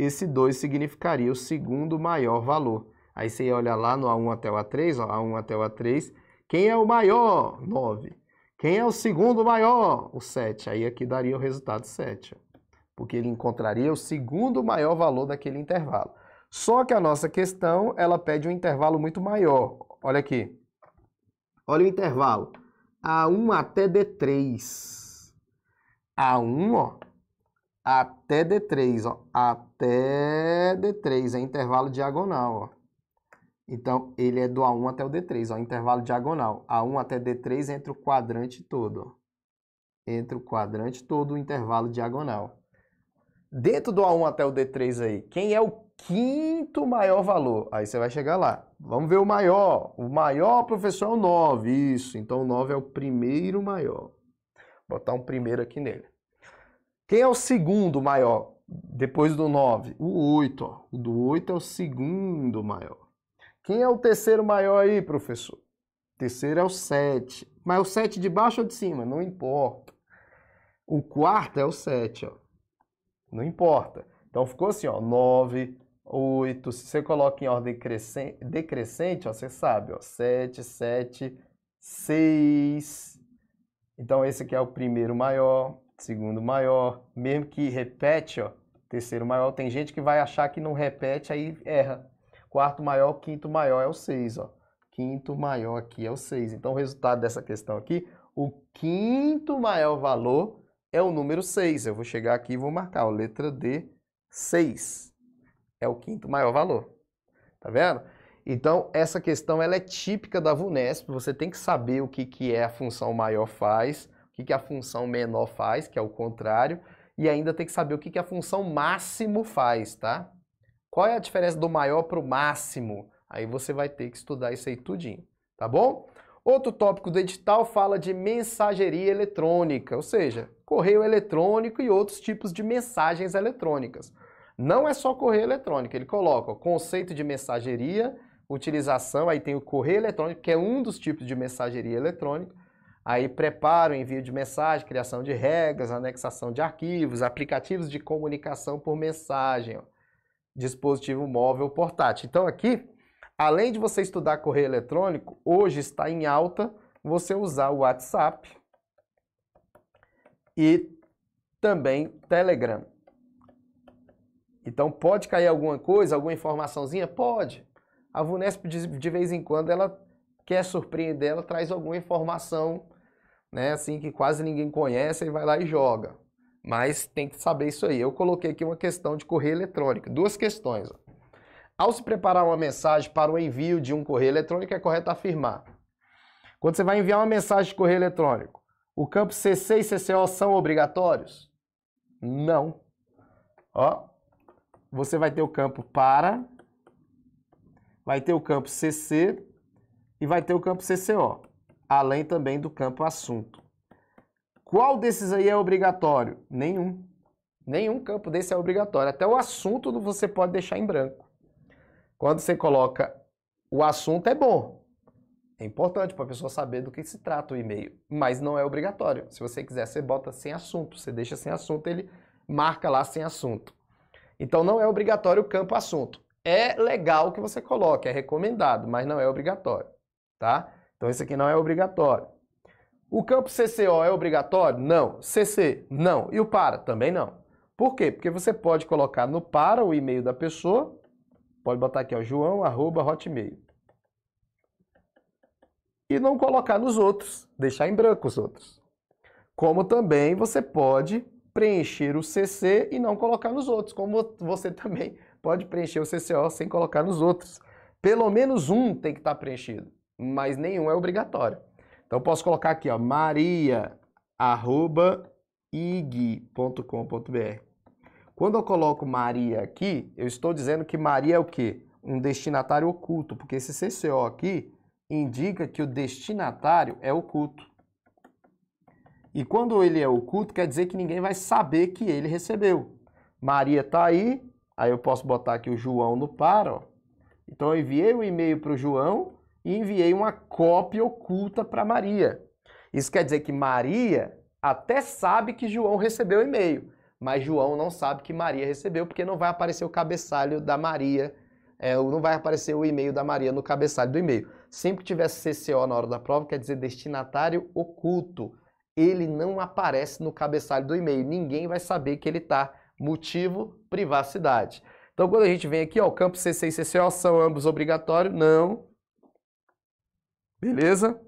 esse 2 significaria o segundo maior valor. Aí você ia olhar lá no A1 até o A3, ó, A1 até o A3, quem é o maior? 9. Quem é o segundo maior? O 7. Aí aqui daria o resultado 7, porque ele encontraria o segundo maior valor daquele intervalo. Só que a nossa questão, ela pede um intervalo muito maior. Olha aqui. Olha o intervalo. A1 até D3. A1, ó, até D3, ó, até D3, é intervalo diagonal, ó. Então, ele é do A1 até o D3, ó, intervalo diagonal. A1 até D3 entre o quadrante todo. Entre o quadrante todo o intervalo diagonal. Dentro do A1 até o D3 aí, quem é o quinto maior valor? Aí você vai chegar lá. Vamos ver o maior. O maior, professor, é o 9. Isso, então o 9 é o primeiro maior. Vou botar um primeiro aqui nele. Quem é o segundo maior depois do 9? O 8, ó. O do 8 é o segundo maior. Quem é o terceiro maior aí, professor? O terceiro é o 7. Mas o 7 de baixo ou de cima? Não importa. O quarto é o 7, ó. Não importa. Então ficou assim, ó, 9, 8. Se você coloca em ordem crescente, decrescente, ó, você sabe, ó, 7, 7, 6. Então esse aqui é o primeiro maior, segundo maior, mesmo que repete, ó, terceiro maior. Tem gente que vai achar que não repete, aí erra quarto maior, quinto maior é o 6, ó. Quinto maior aqui é o 6. Então, o resultado dessa questão aqui, o quinto maior valor é o número 6. Eu vou chegar aqui e vou marcar, ó, letra D, 6. É o quinto maior valor. Tá vendo? Então, essa questão ela é típica da VUNESP, você tem que saber o que, que é a função maior faz, o que, que a função menor faz, que é o contrário, e ainda tem que saber o que, que a função máximo faz, tá? Qual é a diferença do maior para o máximo? Aí você vai ter que estudar isso aí tudinho, tá bom? Outro tópico do edital fala de mensageria eletrônica, ou seja, correio eletrônico e outros tipos de mensagens eletrônicas. Não é só correio eletrônico, ele coloca o conceito de mensageria, utilização, aí tem o correio eletrônico, que é um dos tipos de mensageria eletrônica, aí preparo, envio de mensagem, criação de regras, anexação de arquivos, aplicativos de comunicação por mensagem. Ó dispositivo móvel portátil. Então aqui, além de você estudar correio eletrônico, hoje está em alta você usar o WhatsApp e também Telegram. Então pode cair alguma coisa, alguma informaçãozinha? Pode. A Vunesp de vez em quando ela quer surpreender, ela traz alguma informação, né, assim que quase ninguém conhece e vai lá e joga. Mas tem que saber isso aí. Eu coloquei aqui uma questão de correio eletrônico. Duas questões. Ao se preparar uma mensagem para o envio de um correio eletrônico, é correto afirmar. Quando você vai enviar uma mensagem de correio eletrônico, o campo CC e CCO são obrigatórios? Não. Ó, você vai ter o campo para, vai ter o campo CC e vai ter o campo CCO, além também do campo assunto. Qual desses aí é obrigatório? Nenhum. Nenhum campo desse é obrigatório. Até o assunto você pode deixar em branco. Quando você coloca o assunto é bom. É importante para a pessoa saber do que se trata o e-mail, mas não é obrigatório. Se você quiser, você bota sem assunto, você deixa sem assunto, ele marca lá sem assunto. Então não é obrigatório o campo assunto. É legal que você coloque, é recomendado, mas não é obrigatório, tá? Então isso aqui não é obrigatório. O campo CCO é obrigatório? Não. CC? Não. E o para? Também não. Por quê? Porque você pode colocar no para o e-mail da pessoa, pode botar aqui, ó, joão, arroba, hotmail. E não colocar nos outros, deixar em branco os outros. Como também você pode preencher o CC e não colocar nos outros, como você também pode preencher o CCO sem colocar nos outros. Pelo menos um tem que estar preenchido, mas nenhum é obrigatório. Então eu posso colocar aqui, ó, maria@ig.com.br. Quando eu coloco Maria aqui, eu estou dizendo que Maria é o quê? Um destinatário oculto, porque esse CCO aqui indica que o destinatário é oculto. E quando ele é oculto, quer dizer que ninguém vai saber que ele recebeu. Maria está aí, aí eu posso botar aqui o João no par, ó. Então eu enviei o um e-mail para o João, e enviei uma cópia oculta para Maria. Isso quer dizer que Maria até sabe que João recebeu o e-mail, mas João não sabe que Maria recebeu, porque não vai aparecer o cabeçalho da Maria, é, não vai aparecer o e-mail da Maria no cabeçalho do e-mail. Sempre que tiver CCO na hora da prova, quer dizer destinatário oculto. Ele não aparece no cabeçalho do e-mail, ninguém vai saber que ele está. Motivo, privacidade. Então, quando a gente vem aqui, ó, o campo CC e CCO são ambos obrigatórios? Não, Beleza?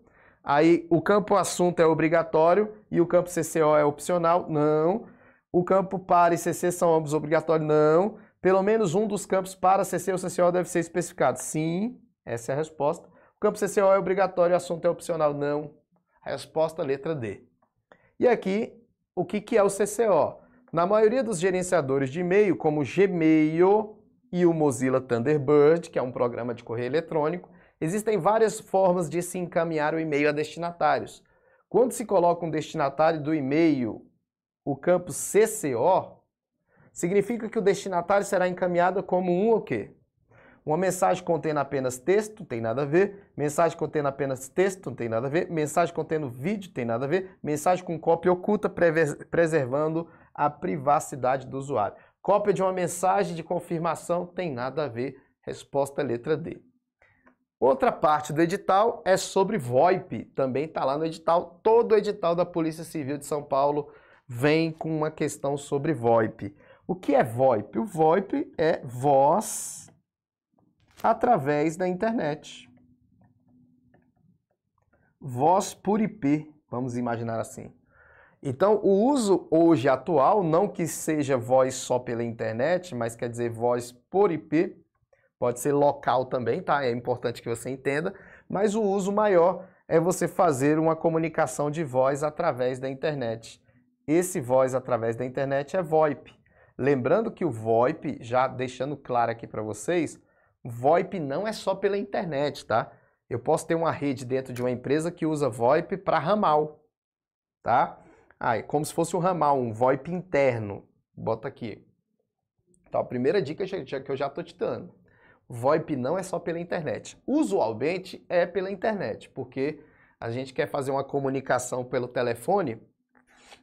Aí o campo assunto é obrigatório e o campo CCO é opcional? Não. O campo para e CC são ambos obrigatórios? Não. Pelo menos um dos campos para CC ou CCO deve ser especificado? Sim. Essa é a resposta. O campo CCO é obrigatório e o assunto é opcional? Não. Resposta letra D. E aqui, o que, que é o CCO? Na maioria dos gerenciadores de e-mail, como o Gmail e o Mozilla Thunderbird, que é um programa de correio eletrônico, Existem várias formas de se encaminhar o e-mail a destinatários. Quando se coloca um destinatário do e-mail, o campo CCO, significa que o destinatário será encaminhado como um o quê? Uma mensagem contendo apenas texto, tem nada a ver. Mensagem contendo apenas texto, não tem nada a ver. Mensagem contendo vídeo, tem nada a ver. Mensagem com cópia oculta, preservando a privacidade do usuário. Cópia de uma mensagem de confirmação, tem nada a ver. Resposta letra D. Outra parte do edital é sobre VoIP, também está lá no edital. Todo o edital da Polícia Civil de São Paulo vem com uma questão sobre VoIP. O que é VoIP? O VoIP é voz através da internet. Voz por IP, vamos imaginar assim. Então, o uso hoje atual, não que seja voz só pela internet, mas quer dizer voz por IP, pode ser local também, tá? É importante que você entenda, mas o uso maior é você fazer uma comunicação de voz através da internet. Esse voz através da internet é VoIP. Lembrando que o VoIP, já deixando claro aqui para vocês, VoIP não é só pela internet, tá? Eu posso ter uma rede dentro de uma empresa que usa VoIP para ramal, tá? Ah, é como se fosse um ramal, um VoIP interno. Bota aqui. Então, a primeira dica que eu já estou te dando. VoIP não é só pela internet. Usualmente é pela internet, porque a gente quer fazer uma comunicação pelo telefone,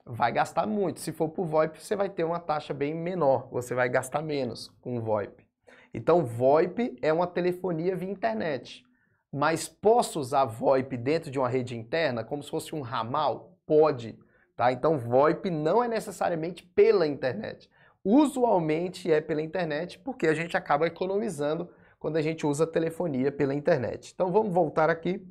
vai gastar muito. Se for por VoIP, você vai ter uma taxa bem menor, você vai gastar menos com VoIP. Então, VoIP é uma telefonia via internet. Mas posso usar VoIP dentro de uma rede interna, como se fosse um ramal? Pode, tá? Então, VoIP não é necessariamente pela internet usualmente é pela internet, porque a gente acaba economizando quando a gente usa telefonia pela internet. Então vamos voltar aqui.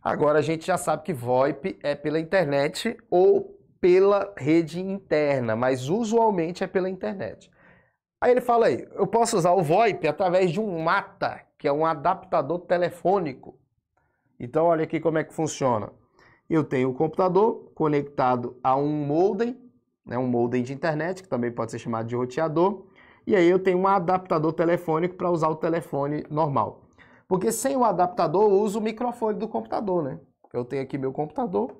Agora a gente já sabe que VoIP é pela internet ou pela rede interna, mas usualmente é pela internet. Aí ele fala aí, eu posso usar o VoIP através de um MATA, que é um adaptador telefônico. Então olha aqui como é que funciona. Eu tenho o computador conectado a um modem né, um modem de internet, que também pode ser chamado de roteador, e aí eu tenho um adaptador telefônico para usar o telefone normal. Porque sem o adaptador eu uso o microfone do computador, né? Eu tenho aqui meu computador.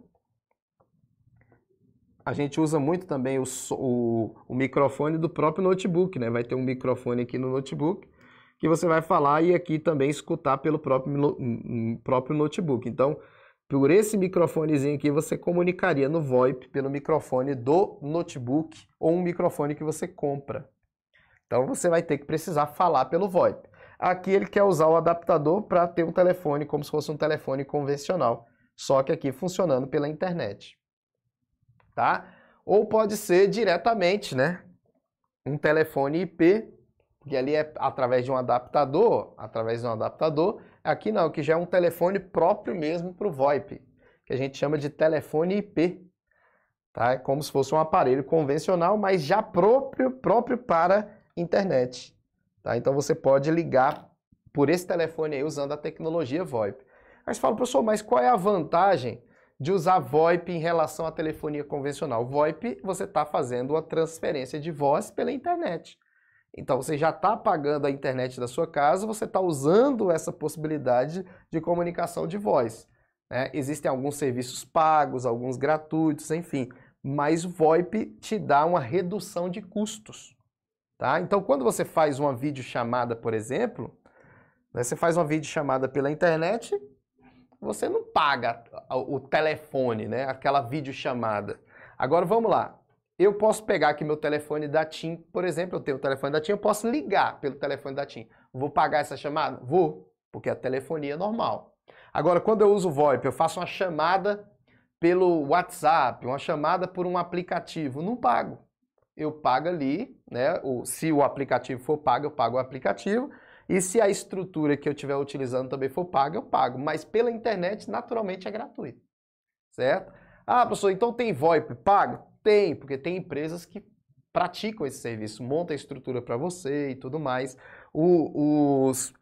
A gente usa muito também o, o, o microfone do próprio notebook, né? Vai ter um microfone aqui no notebook que você vai falar e aqui também escutar pelo próprio, próprio notebook. Então, por esse microfonezinho aqui você comunicaria no VoIP pelo microfone do notebook ou um microfone que você compra. Então você vai ter que precisar falar pelo VoIP. Aqui ele quer usar o adaptador para ter um telefone como se fosse um telefone convencional, só que aqui funcionando pela internet. Tá? Ou pode ser diretamente, né? Um telefone IP, que ali é através de um adaptador, através de um adaptador, Aqui não, que já é um telefone próprio mesmo para o VoIP, que a gente chama de telefone IP. Tá? É como se fosse um aparelho convencional, mas já próprio, próprio para internet. Tá? Então você pode ligar por esse telefone aí usando a tecnologia VoIP. Mas fala, professor, mas qual é a vantagem de usar VoIP em relação à telefonia convencional? VoIP, você está fazendo uma transferência de voz pela internet. Então você já está pagando a internet da sua casa, você está usando essa possibilidade de comunicação de voz. Né? Existem alguns serviços pagos, alguns gratuitos, enfim. Mas o VoIP te dá uma redução de custos. Tá? Então quando você faz uma videochamada, por exemplo, né, você faz uma videochamada pela internet, você não paga o telefone, né? aquela videochamada. Agora vamos lá eu posso pegar aqui meu telefone da TIM, por exemplo, eu tenho o telefone da TIM, eu posso ligar pelo telefone da TIM. Vou pagar essa chamada? Vou, porque a telefonia é normal. Agora, quando eu uso o VoIP, eu faço uma chamada pelo WhatsApp, uma chamada por um aplicativo, não pago. Eu pago ali, né? O se o aplicativo for pago, eu pago o aplicativo. E se a estrutura que eu estiver utilizando também for paga, eu pago. Mas pela internet, naturalmente, é gratuito. Certo? Ah, professor, então tem VoIP pago? Tem, porque tem empresas que praticam esse serviço, montam a estrutura para você e tudo mais. O, os,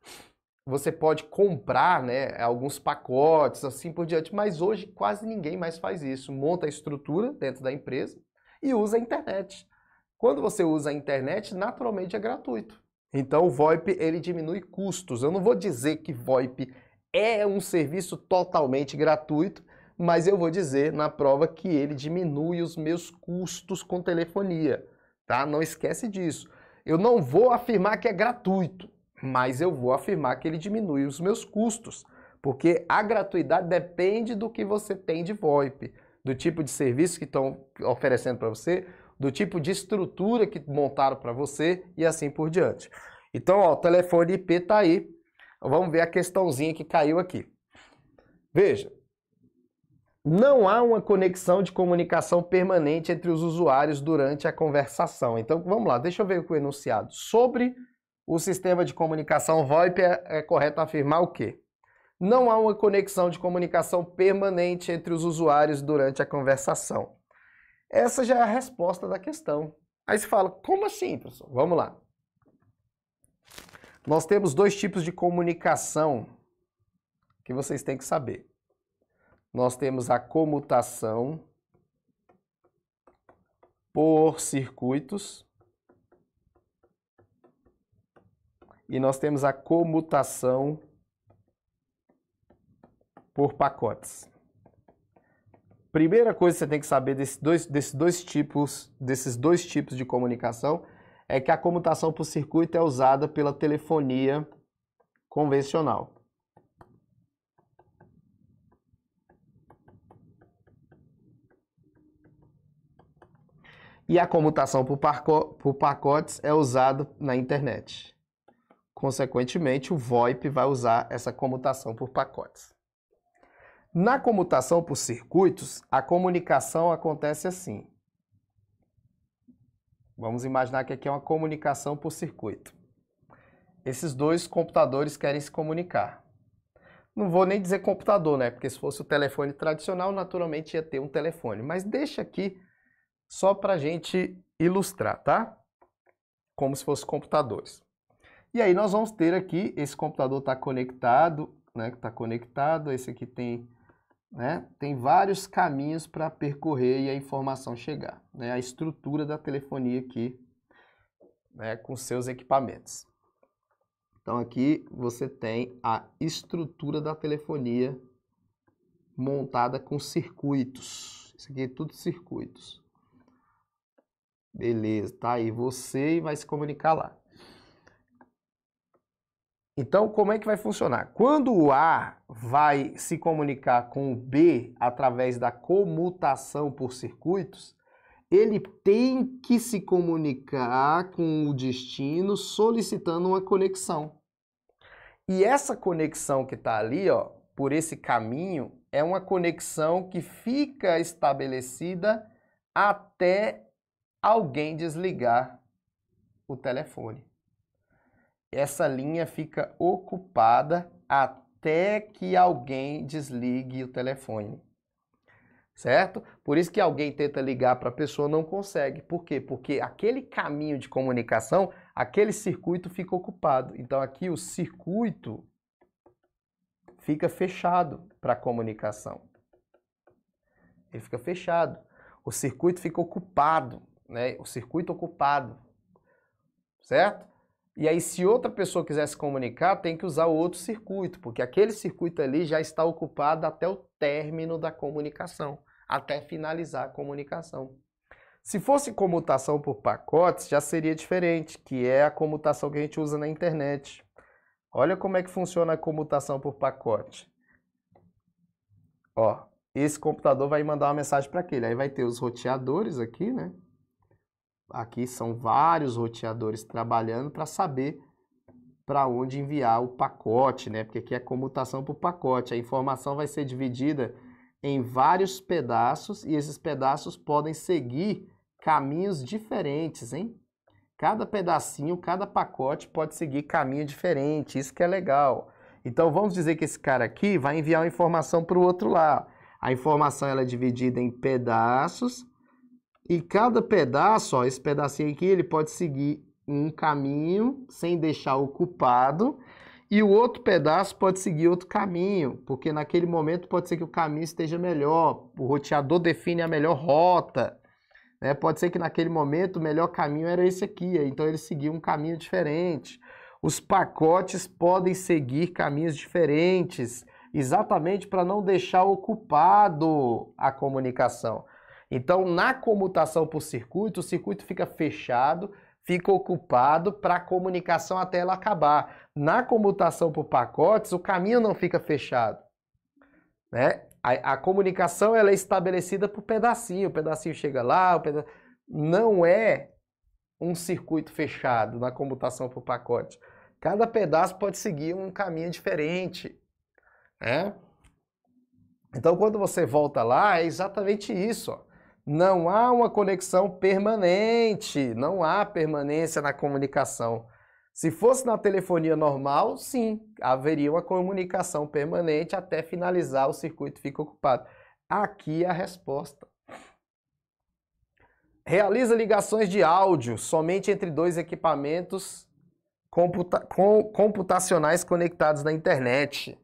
você pode comprar né, alguns pacotes, assim por diante, mas hoje quase ninguém mais faz isso. Monta a estrutura dentro da empresa e usa a internet. Quando você usa a internet, naturalmente é gratuito. Então o VoIP ele diminui custos. Eu não vou dizer que VoIP é um serviço totalmente gratuito, mas eu vou dizer na prova que ele diminui os meus custos com telefonia, tá? Não esquece disso. Eu não vou afirmar que é gratuito, mas eu vou afirmar que ele diminui os meus custos, porque a gratuidade depende do que você tem de VoIP, do tipo de serviço que estão oferecendo para você, do tipo de estrutura que montaram para você e assim por diante. Então, ó, o telefone IP tá aí. Vamos ver a questãozinha que caiu aqui. Veja, não há uma conexão de comunicação permanente entre os usuários durante a conversação. Então, vamos lá, deixa eu ver o enunciado. Sobre o sistema de comunicação VoIP, é, é correto afirmar o quê? Não há uma conexão de comunicação permanente entre os usuários durante a conversação. Essa já é a resposta da questão. Aí se fala, como assim, professor? Vamos lá. Nós temos dois tipos de comunicação que vocês têm que saber nós temos a comutação por circuitos e nós temos a comutação por pacotes. Primeira coisa que você tem que saber desses dois, desses dois tipos, desses dois tipos de comunicação é que a comutação por circuito é usada pela telefonia convencional. E a comutação por, pacotes é usado na internet. Consequentemente, o VoIP vai usar essa comutação por pacotes. Na comutação por circuitos, a comunicação acontece assim. Vamos imaginar que aqui é uma comunicação por circuito. Esses dois computadores querem se comunicar. Não vou nem dizer computador, né? Porque se fosse o telefone tradicional, naturalmente ia ter um telefone. Mas deixa aqui só para a gente ilustrar, tá? Como se fossem computadores. E aí nós vamos ter aqui, esse computador está conectado, né? Está conectado, esse aqui tem, né? Tem vários caminhos para percorrer e a informação chegar, né? A estrutura da telefonia aqui, né? Com seus equipamentos. Então aqui você tem a estrutura da telefonia montada com circuitos. Isso aqui é tudo circuitos. Beleza, tá aí você e vai se comunicar lá. Então, como é que vai funcionar? Quando o A vai se comunicar com o B através da comutação por circuitos, ele tem que se comunicar com o destino solicitando uma conexão. E essa conexão que está ali, ó, por esse caminho, é uma conexão que fica estabelecida até alguém desligar o telefone. Essa linha fica ocupada até que alguém desligue o telefone. Certo? Por isso que alguém tenta ligar para a pessoa não consegue. Por quê? Porque aquele caminho de comunicação, aquele circuito fica ocupado. Então aqui o circuito fica fechado para a comunicação. Ele fica fechado. O circuito fica ocupado né, o circuito ocupado, certo? E aí, se outra pessoa quiser se comunicar, tem que usar o outro circuito, porque aquele circuito ali já está ocupado até o término da comunicação, até finalizar a comunicação. Se fosse comutação por pacotes, já seria diferente, que é a comutação que a gente usa na internet. Olha como é que funciona a comutação por pacote. Ó, esse computador vai mandar uma mensagem para aquele. Aí vai ter os roteadores aqui, né? aqui são vários roteadores trabalhando para saber para onde enviar o pacote, né? Porque aqui é comutação por pacote. A informação vai ser dividida em vários pedaços e esses pedaços podem seguir caminhos diferentes, hein? Cada pedacinho, cada pacote pode seguir caminho diferente, isso que é legal. Então vamos dizer que esse cara aqui vai enviar uma informação para o outro lá. A informação ela é dividida em pedaços e cada pedaço, ó, esse pedacinho aqui, ele pode seguir um caminho sem deixar ocupado, e o outro pedaço pode seguir outro caminho, porque naquele momento pode ser que o caminho esteja melhor, o roteador define a melhor rota, né? Pode ser que naquele momento o melhor caminho era esse aqui, então ele seguiu um caminho diferente. Os pacotes podem seguir caminhos diferentes, exatamente para não deixar ocupado a comunicação. Então, na comutação por circuito, o circuito fica fechado, fica ocupado para a comunicação até ela acabar. Na comutação por pacotes, o caminho não fica fechado. Né? A, a comunicação ela é estabelecida por pedacinho. O pedacinho chega lá, o peda... não é um circuito fechado na comutação por pacote. Cada pedaço pode seguir um caminho diferente. Né? Então, quando você volta lá, é exatamente isso. Ó não há uma conexão permanente, não há permanência na comunicação. Se fosse na telefonia normal, sim, haveria uma comunicação permanente até finalizar o circuito fica ocupado. Aqui é a resposta. Realiza ligações de áudio somente entre dois equipamentos computa com computacionais conectados na internet.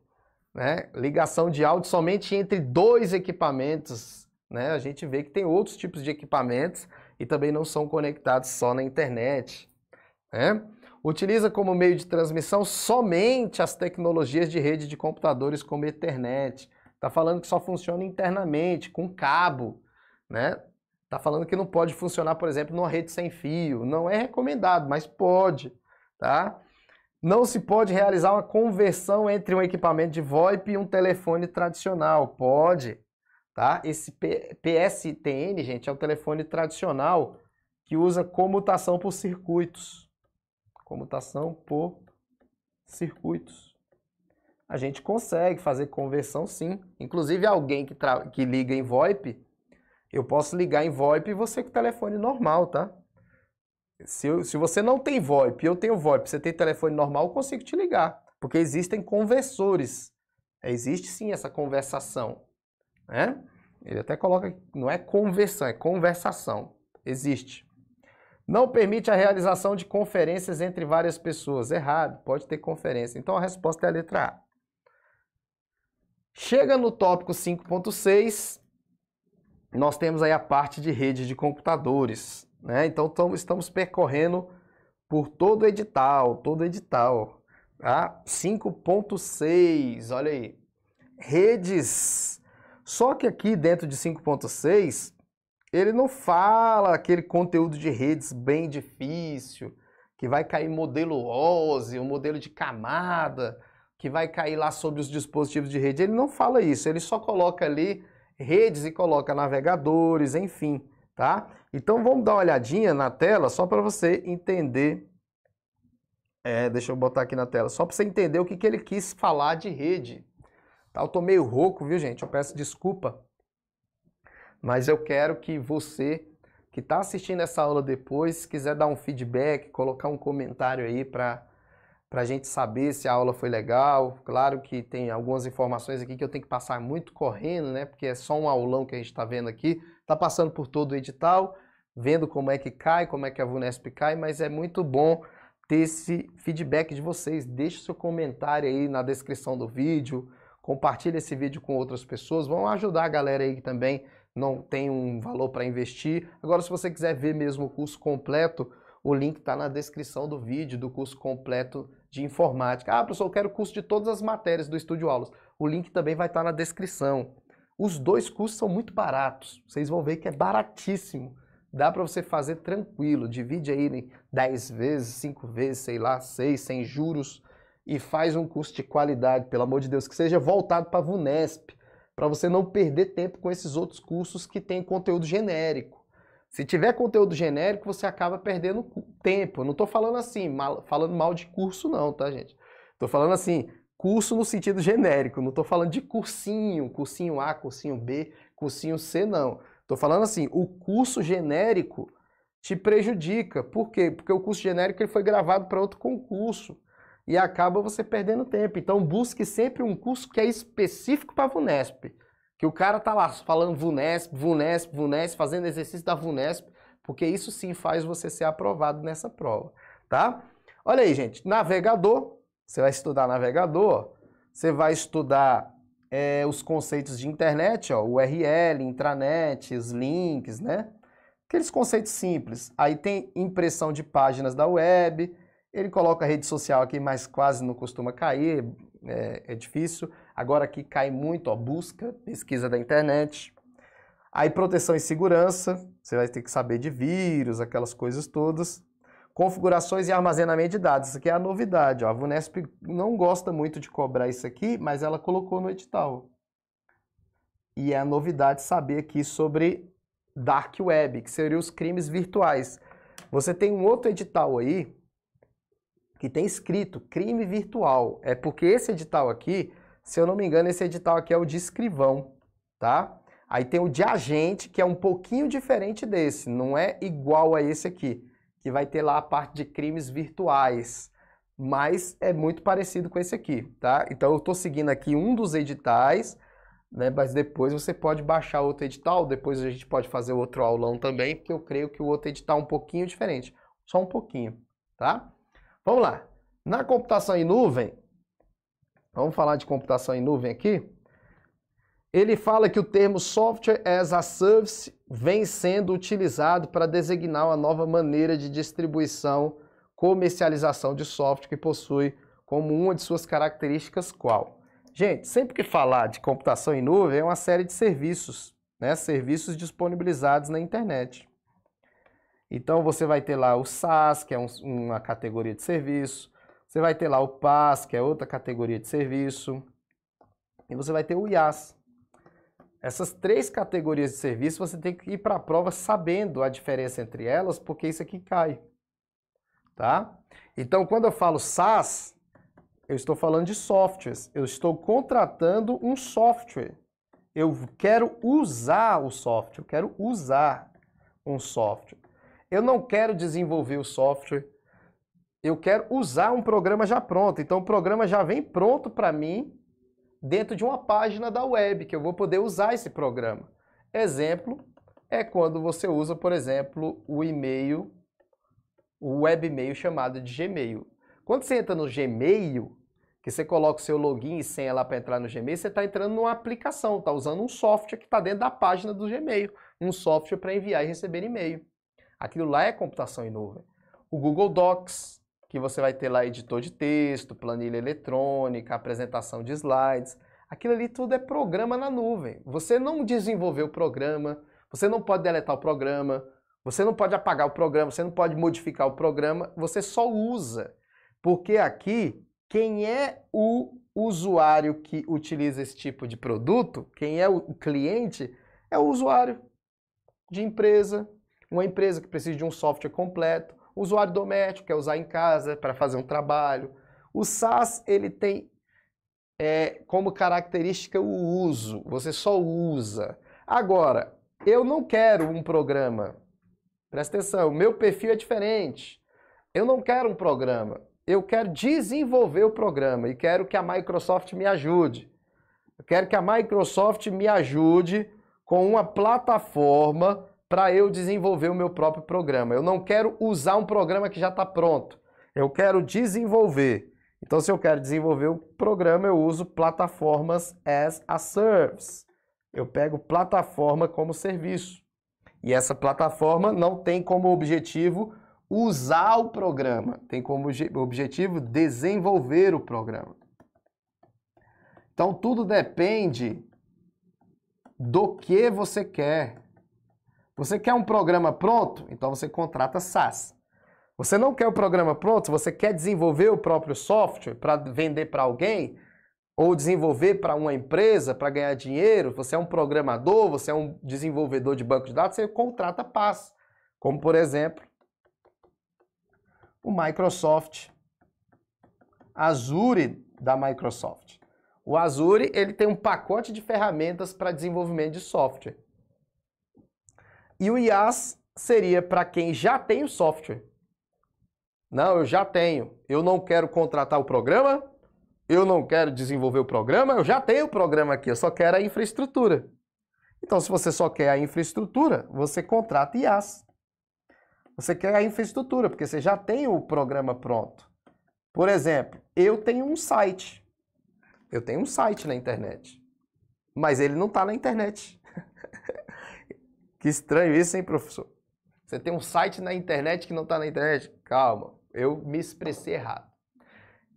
Né? Ligação de áudio somente entre dois equipamentos né? A gente vê que tem outros tipos de equipamentos e também não são conectados só na internet. Né? Utiliza como meio de transmissão somente as tecnologias de rede de computadores como Ethernet. Está falando que só funciona internamente, com cabo. Né? Está falando que não pode funcionar, por exemplo, numa rede sem fio. Não é recomendado, mas pode. Tá? Não se pode realizar uma conversão entre um equipamento de VoIP e um telefone tradicional. Pode. Tá? Esse P PSTN, gente, é o telefone tradicional que usa comutação por circuitos. Comutação por circuitos. A gente consegue fazer conversão sim. Inclusive alguém que, que liga em VoIP, eu posso ligar em VoIP e você com telefone normal, tá? Se, eu, se você não tem VoIP, eu tenho VoIP, você tem telefone normal, eu consigo te ligar. Porque existem conversores. Existe sim essa conversação né? Ele até coloca, não é conversão, é conversação. Existe. Não permite a realização de conferências entre várias pessoas. Errado, pode ter conferência. Então a resposta é a letra A. Chega no tópico 5.6, nós temos aí a parte de rede de computadores. Né? Então estamos percorrendo por todo o edital, todo o edital. Tá? 5.6, olha aí. Redes só que aqui dentro de 5.6, ele não fala aquele conteúdo de redes bem difícil, que vai cair modelo OSI, o um modelo de camada, que vai cair lá sobre os dispositivos de rede. Ele não fala isso, ele só coloca ali redes e coloca navegadores, enfim, tá? Então vamos dar uma olhadinha na tela só para você entender. É, deixa eu botar aqui na tela, só para você entender o que, que ele quis falar de rede, Tá? Eu tô meio rouco, viu, gente? Eu peço desculpa. Mas eu quero que você que está assistindo essa aula depois, quiser dar um feedback, colocar um comentário aí para a gente saber se a aula foi legal. Claro que tem algumas informações aqui que eu tenho que passar muito correndo, né? Porque é só um aulão que a gente está vendo aqui. Está passando por todo o edital, vendo como é que cai, como é que a Vunesp cai, mas é muito bom ter esse feedback de vocês. Deixe seu comentário aí na descrição do vídeo, compartilha esse vídeo com outras pessoas, vão ajudar a galera aí que também não tem um valor para investir. Agora, se você quiser ver mesmo o curso completo, o link está na descrição do vídeo do curso completo de informática. Ah, professor, eu quero curso de todas as matérias do Estúdio Aulas. O link também vai estar tá na descrição. Os dois cursos são muito baratos. Vocês vão ver que é baratíssimo. Dá para você fazer tranquilo. Divide aí dez 10 vezes, 5 vezes, sei lá, 6, sem juros e faz um curso de qualidade, pelo amor de Deus, que seja voltado para a VUNESP, para você não perder tempo com esses outros cursos que têm conteúdo genérico. Se tiver conteúdo genérico, você acaba perdendo tempo. Eu não estou falando assim, mal, falando mal de curso não, tá, gente? Estou falando assim, curso no sentido genérico, não estou falando de cursinho, cursinho A, cursinho B, cursinho C, não. Estou falando assim, o curso genérico te prejudica. Por quê? Porque o curso genérico ele foi gravado para outro concurso e acaba você perdendo tempo. Então busque sempre um curso que é específico para a VUNESP. Que o cara tá lá falando VUNESP, VUNESP, VUNESP, fazendo exercício da VUNESP, porque isso sim faz você ser aprovado nessa prova, tá? Olha aí, gente, navegador, você vai estudar navegador, você vai estudar é, os conceitos de internet, ó, URL, intranet, os links, né? Aqueles conceitos simples. Aí tem impressão de páginas da web, ele coloca a rede social aqui, mas quase não costuma cair, é, é difícil. Agora aqui cai muito, ó, busca, pesquisa da internet. Aí proteção e segurança, você vai ter que saber de vírus, aquelas coisas todas. Configurações e armazenamento de dados, isso aqui é a novidade. Ó. A Vunesp não gosta muito de cobrar isso aqui, mas ela colocou no edital. E é a novidade saber aqui sobre Dark Web, que seria os crimes virtuais. Você tem um outro edital aí, que tem escrito crime virtual. É porque esse edital aqui, se eu não me engano, esse edital aqui é o de escrivão, tá? Aí tem o de agente, que é um pouquinho diferente desse, não é igual a esse aqui, que vai ter lá a parte de crimes virtuais, mas é muito parecido com esse aqui, tá? Então eu estou seguindo aqui um dos editais, né? Mas depois você pode baixar outro edital, depois a gente pode fazer outro aulão também, porque eu creio que o outro edital é um pouquinho diferente, só um pouquinho, tá? Vamos lá. Na computação em nuvem, vamos falar de computação em nuvem aqui. Ele fala que o termo software as a service vem sendo utilizado para designar uma nova maneira de distribuição, comercialização de software que possui como uma de suas características qual? Gente, sempre que falar de computação em nuvem é uma série de serviços, né? Serviços disponibilizados na internet. Então você vai ter lá o SaaS, que é um, uma categoria de serviço, você vai ter lá o PaaS, que é outra categoria de serviço, e você vai ter o IaaS. Essas três categorias de serviço você tem que ir para a prova sabendo a diferença entre elas, porque isso aqui cai. Tá? Então, quando eu falo SaaS, eu estou falando de softwares. Eu estou contratando um software. Eu quero usar o software, eu quero usar um software eu não quero desenvolver o software, eu quero usar um programa já pronto. Então o programa já vem pronto para mim dentro de uma página da web que eu vou poder usar esse programa. Exemplo é quando você usa, por exemplo, o e-mail, o webmail chamado de Gmail. Quando você entra no Gmail, que você coloca o seu login e senha lá para entrar no Gmail, você está entrando numa aplicação, está usando um software que está dentro da página do Gmail, um software para enviar e receber e-mail. Aquilo lá é computação em nuvem. O Google Docs, que você vai ter lá editor de texto, planilha eletrônica, apresentação de slides. Aquilo ali tudo é programa na nuvem. Você não desenvolveu o programa, você não pode deletar o programa, você não pode apagar o programa, você não pode modificar o programa, você só usa. Porque aqui, quem é o usuário que utiliza esse tipo de produto, quem é o cliente, é o usuário de empresa, uma empresa que precisa de um software completo, o usuário doméstico quer usar em casa para fazer um trabalho. O SaaS ele tem é, como característica o uso, você só usa. Agora, eu não quero um programa. Presta atenção, meu perfil é diferente. Eu não quero um programa. Eu quero desenvolver o programa e quero que a Microsoft me ajude. Eu quero que a Microsoft me ajude com uma plataforma para eu desenvolver o meu próprio programa. Eu não quero usar um programa que já está pronto. Eu quero desenvolver. Então, se eu quero desenvolver o um programa, eu uso plataformas as a service. Eu pego plataforma como serviço. E essa plataforma não tem como objetivo usar o programa, tem como objetivo desenvolver o programa. Então, tudo depende do que você quer você quer um programa pronto? Então você contrata SaaS. Você não quer o programa pronto? Você quer desenvolver o próprio software para vender para alguém? Ou desenvolver para uma empresa para ganhar dinheiro? Você é um programador? Você é um desenvolvedor de banco de dados? Você contrata PaaS. Como, por exemplo, o Microsoft Azure da Microsoft. O Azure ele tem um pacote de ferramentas para desenvolvimento de software. E o IaaS seria para quem já tem o software. Não, eu já tenho. Eu não quero contratar o programa, eu não quero desenvolver o programa, eu já tenho o programa aqui, eu só quero a infraestrutura. Então, se você só quer a infraestrutura, você contrata IaaS. Você quer a infraestrutura, porque você já tem o programa pronto. Por exemplo, eu tenho um site. Eu tenho um site na internet. Mas ele não está na internet. Que estranho isso, hein, professor? Você tem um site na internet que não está na internet? Calma, eu me expressei errado.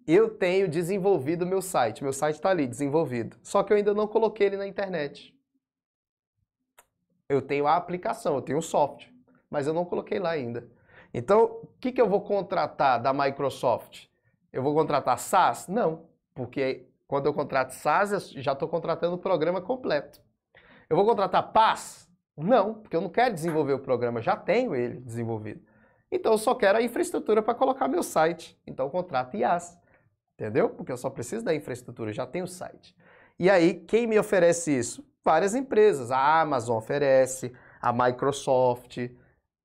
Eu tenho desenvolvido meu site. Meu site está ali, desenvolvido. Só que eu ainda não coloquei ele na internet. Eu tenho a aplicação, eu tenho o software, mas eu não coloquei lá ainda. Então, o que, que eu vou contratar da Microsoft? Eu vou contratar SaaS? Não, porque quando eu contrato SaaS, eu já estou contratando o programa completo. Eu vou contratar PaaS? Não, porque eu não quero desenvolver o programa, já tenho ele desenvolvido. Então eu só quero a infraestrutura para colocar meu site. Então eu contrato IaaS, entendeu? Porque eu só preciso da infraestrutura, já tenho o site. E aí, quem me oferece isso? Várias empresas. A Amazon oferece, a Microsoft,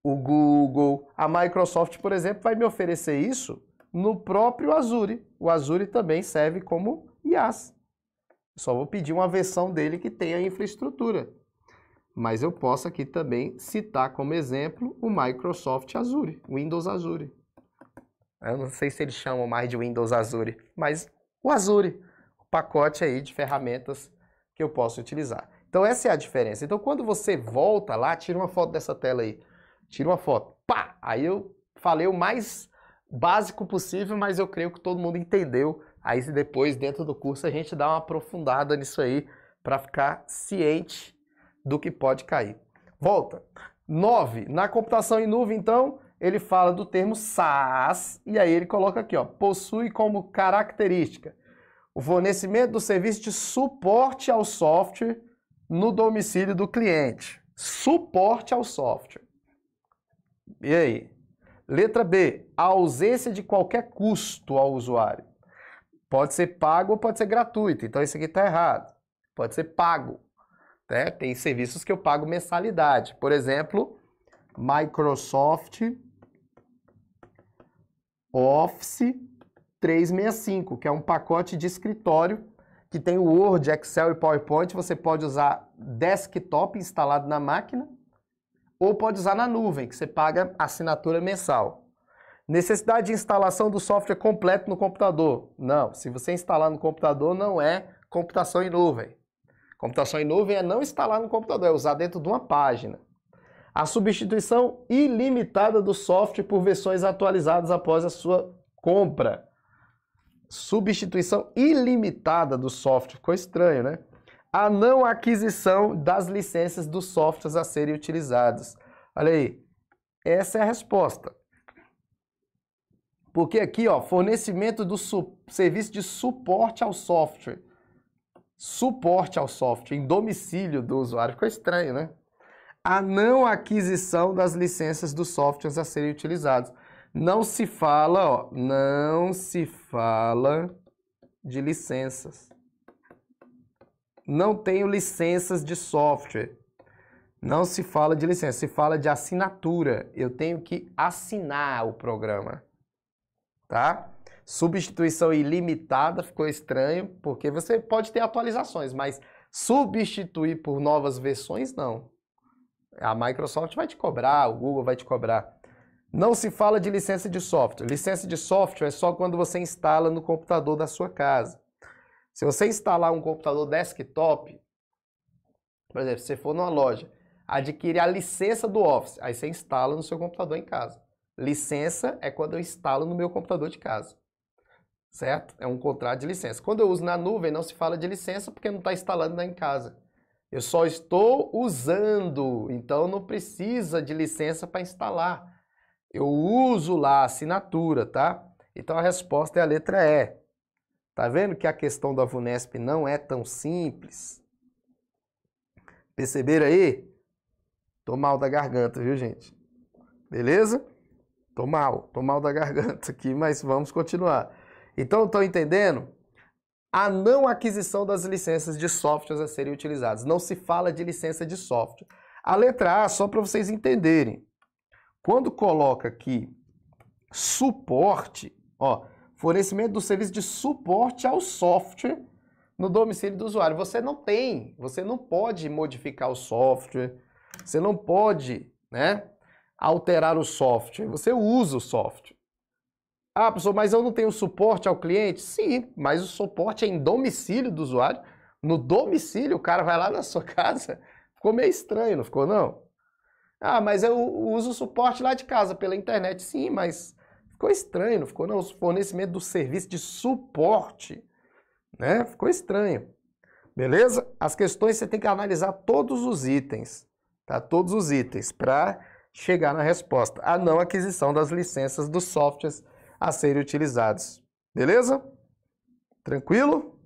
o Google. A Microsoft, por exemplo, vai me oferecer isso no próprio Azure. O Azure também serve como IaaS. Só vou pedir uma versão dele que tenha infraestrutura. Mas eu posso aqui também citar como exemplo o Microsoft Azure, Windows Azure. Eu não sei se eles chamam mais de Windows Azure, mas o Azure, o pacote aí de ferramentas que eu posso utilizar. Então essa é a diferença. Então quando você volta lá, tira uma foto dessa tela aí, tira uma foto, pá! Aí eu falei o mais básico possível, mas eu creio que todo mundo entendeu. Aí depois, dentro do curso, a gente dá uma aprofundada nisso aí para ficar ciente do que pode cair. Volta. 9. Na computação em nuvem, então, ele fala do termo SaaS e aí ele coloca aqui, ó, possui como característica o fornecimento do serviço de suporte ao software no domicílio do cliente. Suporte ao software. E aí? Letra B, a ausência de qualquer custo ao usuário. Pode ser pago ou pode ser gratuito. Então isso aqui está errado. Pode ser pago. Né? Tem serviços que eu pago mensalidade. Por exemplo, Microsoft Office 365, que é um pacote de escritório que tem o Word, Excel e PowerPoint. Você pode usar desktop instalado na máquina ou pode usar na nuvem, que você paga assinatura mensal. Necessidade de instalação do software completo no computador. Não, se você instalar no computador, não é computação em nuvem. Computação em nuvem é não instalar no computador, é usar dentro de uma página. A substituição ilimitada do software por versões atualizadas após a sua compra. Substituição ilimitada do software. Ficou estranho, né? A não aquisição das licenças dos softwares a serem utilizados. Olha aí. Essa é a resposta. Porque aqui, ó, fornecimento do serviço de suporte ao software suporte ao software em domicílio do usuário. Ficou estranho, né? A não aquisição das licenças dos softwares a serem utilizados. Não se fala, ó, não se fala de licenças. Não tenho licenças de software. Não se fala de licença, se fala de assinatura. Eu tenho que assinar o programa. Tá? Substituição ilimitada ficou estranho, porque você pode ter atualizações, mas substituir por novas versões, não. A Microsoft vai te cobrar, o Google vai te cobrar. Não se fala de licença de software. Licença de software é só quando você instala no computador da sua casa. Se você instalar um computador desktop, por exemplo, se você for numa loja, adquire a licença do Office, aí você instala no seu computador em casa. Licença é quando eu instalo no meu computador de casa certo? É um contrato de licença. Quando eu uso na nuvem, não se fala de licença porque não está instalando lá em casa. Eu só estou usando, então não precisa de licença para instalar. Eu uso lá a assinatura, tá? Então a resposta é a letra E. Tá vendo que a questão da VUNESP não é tão simples? Perceberam aí? Tô mal da garganta, viu, gente? Beleza? Tô mal, tô mal da garganta aqui, mas vamos continuar. Então, estou entendendo? A não aquisição das licenças de softwares a serem utilizadas. Não se fala de licença de software. A letra A, só para vocês entenderem, quando coloca aqui suporte, ó, fornecimento do serviço de suporte ao software no domicílio do usuário. Você não tem, você não pode modificar o software, você não pode, né, alterar o software. Você usa o software. Ah, professor, mas eu não tenho suporte ao cliente? Sim, mas o suporte é em domicílio do usuário. No domicílio, o cara vai lá na sua casa. Ficou meio estranho, não ficou não? Ah, mas eu uso o suporte lá de casa pela internet. Sim, mas ficou estranho, não ficou não? O fornecimento do serviço de suporte, né? Ficou estranho. Beleza? As questões você tem que analisar todos os itens, tá? Todos os itens para chegar na resposta. A ah, não aquisição das licenças dos softwares a serem utilizados. Beleza? Tranquilo?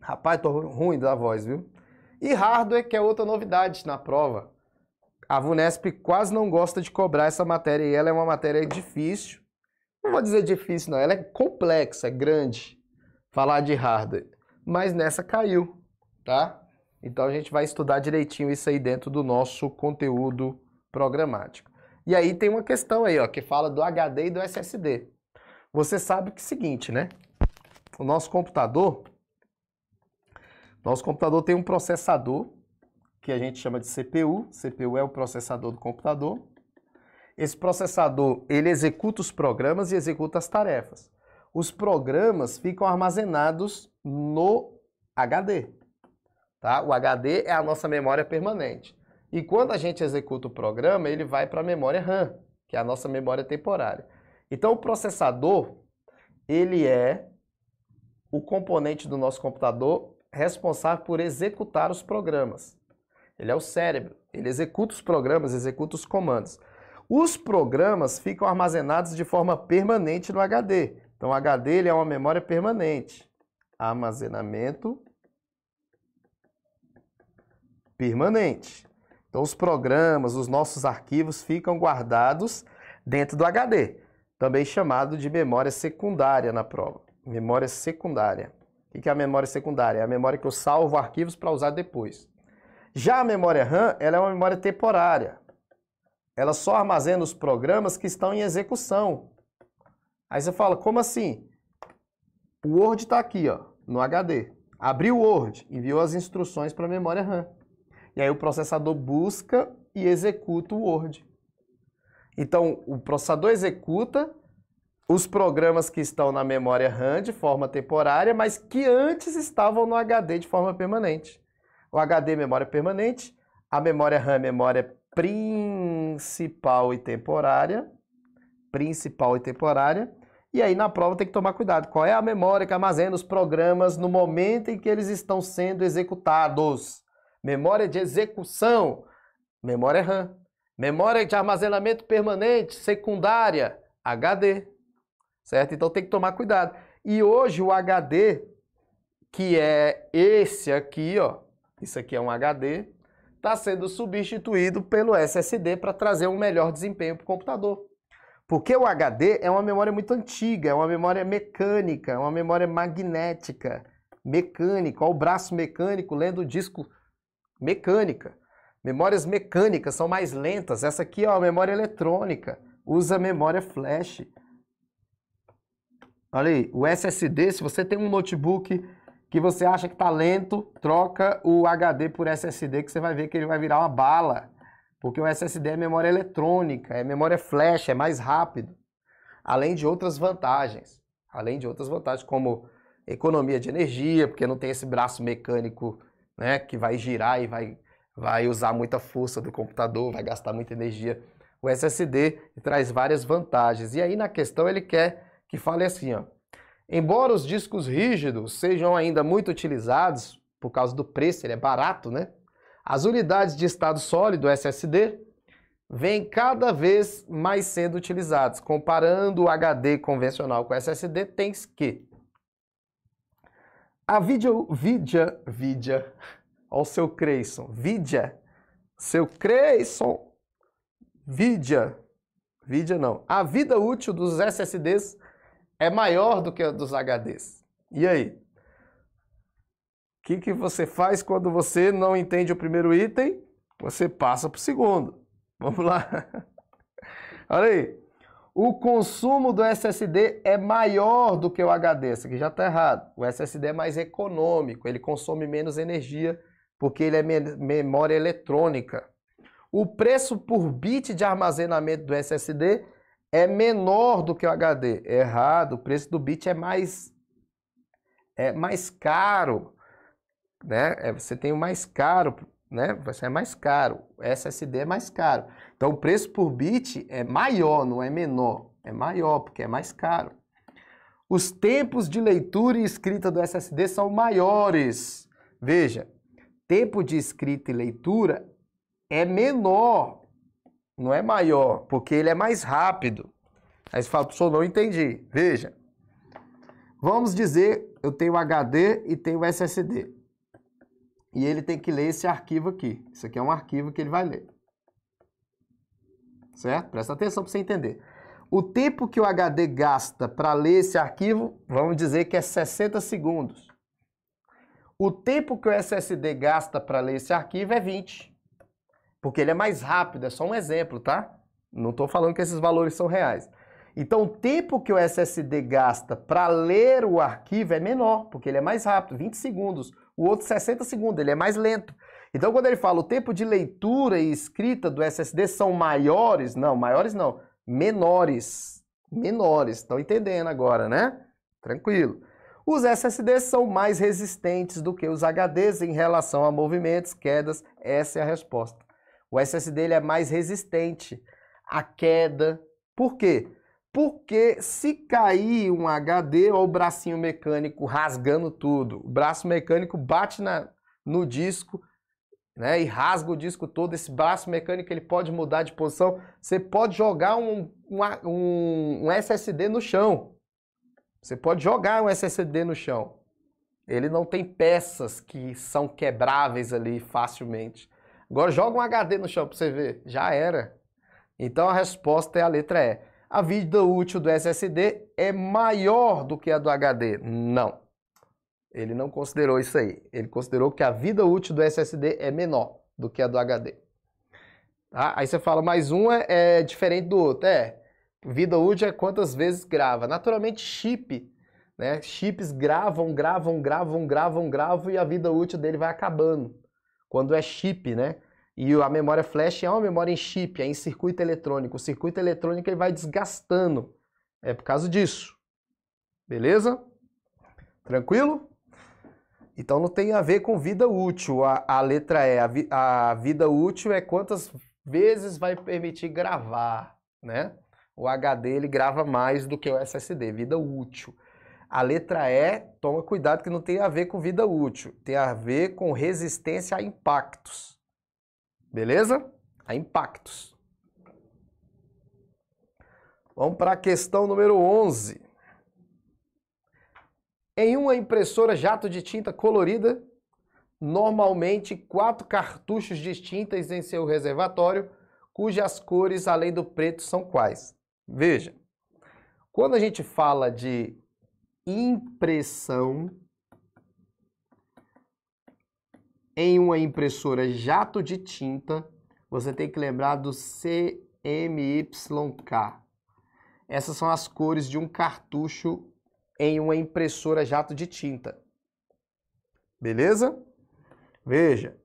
Rapaz, tô ruim da voz, viu? E hardware, que é outra novidade na prova. A VUNESP quase não gosta de cobrar essa matéria e ela é uma matéria difícil. Não vou dizer difícil, não. Ela é complexa, é grande, falar de hardware. Mas nessa caiu, tá? Então a gente vai estudar direitinho isso aí dentro do nosso conteúdo programático. E aí tem uma questão aí, ó, que fala do HD e do SSD. Você sabe que é o seguinte, né? O nosso computador, nosso computador tem um processador que a gente chama de CPU. CPU é o processador do computador. Esse processador, ele executa os programas e executa as tarefas. Os programas ficam armazenados no HD, tá? O HD é a nossa memória permanente. E quando a gente executa o programa, ele vai para a memória RAM, que é a nossa memória temporária. Então, o processador, ele é o componente do nosso computador responsável por executar os programas. Ele é o cérebro, ele executa os programas, executa os comandos. Os programas ficam armazenados de forma permanente no HD. Então, o HD ele é uma memória permanente. Armazenamento permanente. Então, os programas, os nossos arquivos ficam guardados dentro do HD, também chamado de memória secundária na prova. Memória secundária. O que é a memória secundária? É a memória que eu salvo arquivos para usar depois. Já a memória RAM, ela é uma memória temporária. Ela só armazena os programas que estão em execução. Aí você fala, como assim? O Word está aqui, ó, no HD. Abriu o Word, enviou as instruções para a memória RAM. E aí o processador busca e executa o Word. Então, o processador executa os programas que estão na memória RAM de forma temporária, mas que antes estavam no HD de forma permanente. O HD é memória permanente, a memória RAM é memória principal e temporária, principal e temporária. E aí na prova tem que tomar cuidado. Qual é a memória que armazena os programas no momento em que eles estão sendo executados? memória de execução, memória RAM, memória de armazenamento permanente, secundária, HD, certo? Então tem que tomar cuidado. E hoje o HD, que é esse aqui, ó, isso aqui é um HD, está sendo substituído pelo SSD para trazer um melhor desempenho para o computador. Porque o HD é uma memória muito antiga, é uma memória mecânica, é uma memória magnética, mecânica, ó, o braço mecânico lendo o disco mecânica. Memórias mecânicas são mais lentas. Essa aqui é a memória eletrônica, usa memória flash. Olha aí, o SSD, se você tem um notebook que você acha que está lento, troca o HD por SSD que você vai ver que ele vai virar uma bala. Porque o SSD é memória eletrônica, é memória flash, é mais rápido. Além de outras vantagens. Além de outras vantagens, como economia de energia, porque não tem esse braço mecânico né, que vai girar e vai, vai usar muita força do computador, vai gastar muita energia. O SSD traz várias vantagens. E aí na questão ele quer que fale assim, ó, Embora os discos rígidos sejam ainda muito utilizados por causa do preço, ele é barato, né? As unidades de estado sólido SSD vêm cada vez mais sendo utilizadas. Comparando o HD convencional com o SSD, tem que a vídeo, vídea, olha ao seu Creyson, vídea, seu Creyson, vídea, vídea não. A vida útil dos SSDs é maior do que a dos HDs. E aí? O que, que você faz quando você não entende o primeiro item? Você passa para o segundo. Vamos lá. Olha aí o consumo do SSD é maior do que o HD. Isso aqui já está errado. O SSD é mais econômico, ele consome menos energia porque ele é memória eletrônica. O preço por bit de armazenamento do SSD é menor do que o HD. Errado, o preço do bit é mais é mais caro, né? É, você tem o mais caro, né? Você é mais caro. O SSD é mais caro. Então, o preço por bit é maior, não é menor. É maior, porque é mais caro. Os tempos de leitura e escrita do SSD são maiores. Veja, tempo de escrita e leitura é menor, não é maior, porque ele é mais rápido. Aí você fala, não entendi. Veja, vamos dizer, eu tenho HD e tenho SSD. E ele tem que ler esse arquivo aqui. Isso aqui é um arquivo que ele vai ler certo? Presta atenção para você entender. O tempo que o HD gasta para ler esse arquivo, vamos dizer que é 60 segundos. O tempo que o SSD gasta para ler esse arquivo é 20. Porque ele é mais rápido, é só um exemplo, tá? Não estou falando que esses valores são reais. Então, o tempo que o SSD gasta para ler o arquivo é menor, porque ele é mais rápido, 20 segundos. O outro 60 segundos, ele é mais lento. Então, quando ele fala o tempo de leitura e escrita do SSD são maiores, não, maiores não, menores. Menores, estão entendendo agora, né? Tranquilo. Os SSDs são mais resistentes do que os HDs em relação a movimentos, quedas. Essa é a resposta. O SSD ele é mais resistente à queda. Por quê? Porque se cair um HD, ou o bracinho mecânico rasgando tudo, o braço mecânico bate na, no disco, né, e rasga o disco todo, esse braço mecânico ele pode mudar de posição. Você pode jogar um, um, um SSD no chão. Você pode jogar um SSD no chão. Ele não tem peças que são quebráveis ali facilmente. Agora joga um HD no chão para você ver. Já era. Então a resposta é a letra E. É, a vida útil do SSD é maior do que a do HD? Não. Ele não considerou isso aí. Ele considerou que a vida útil do SSD é menor do que a do HD. Tá? Aí você fala, mas um é, é diferente do outro. É, vida útil é quantas vezes grava. Naturalmente, chip né? Chips gravam, gravam, gravam, gravam, gravam e a vida útil dele vai acabando. Quando é chip, né? E a memória flash é uma memória em chip, é em circuito eletrônico. O circuito eletrônico ele vai desgastando. É por causa disso. Beleza? Tranquilo? Então não tem a ver com vida útil a, a letra E. A, vi, a vida útil é quantas vezes vai permitir gravar, né? O HD ele grava mais do que o SSD, vida útil. A letra E, toma cuidado que não tem a ver com vida útil, tem a ver com resistência a impactos. Beleza? A impactos. Vamos para a questão número 11. Em uma impressora jato de tinta colorida, normalmente quatro cartuchos de tintas em seu reservatório, cujas cores além do preto são quais? Veja, quando a gente fala de impressão em uma impressora jato de tinta, você tem que lembrar do CMYK. Essas são as cores de um cartucho em uma impressora jato de tinta. Beleza? Veja.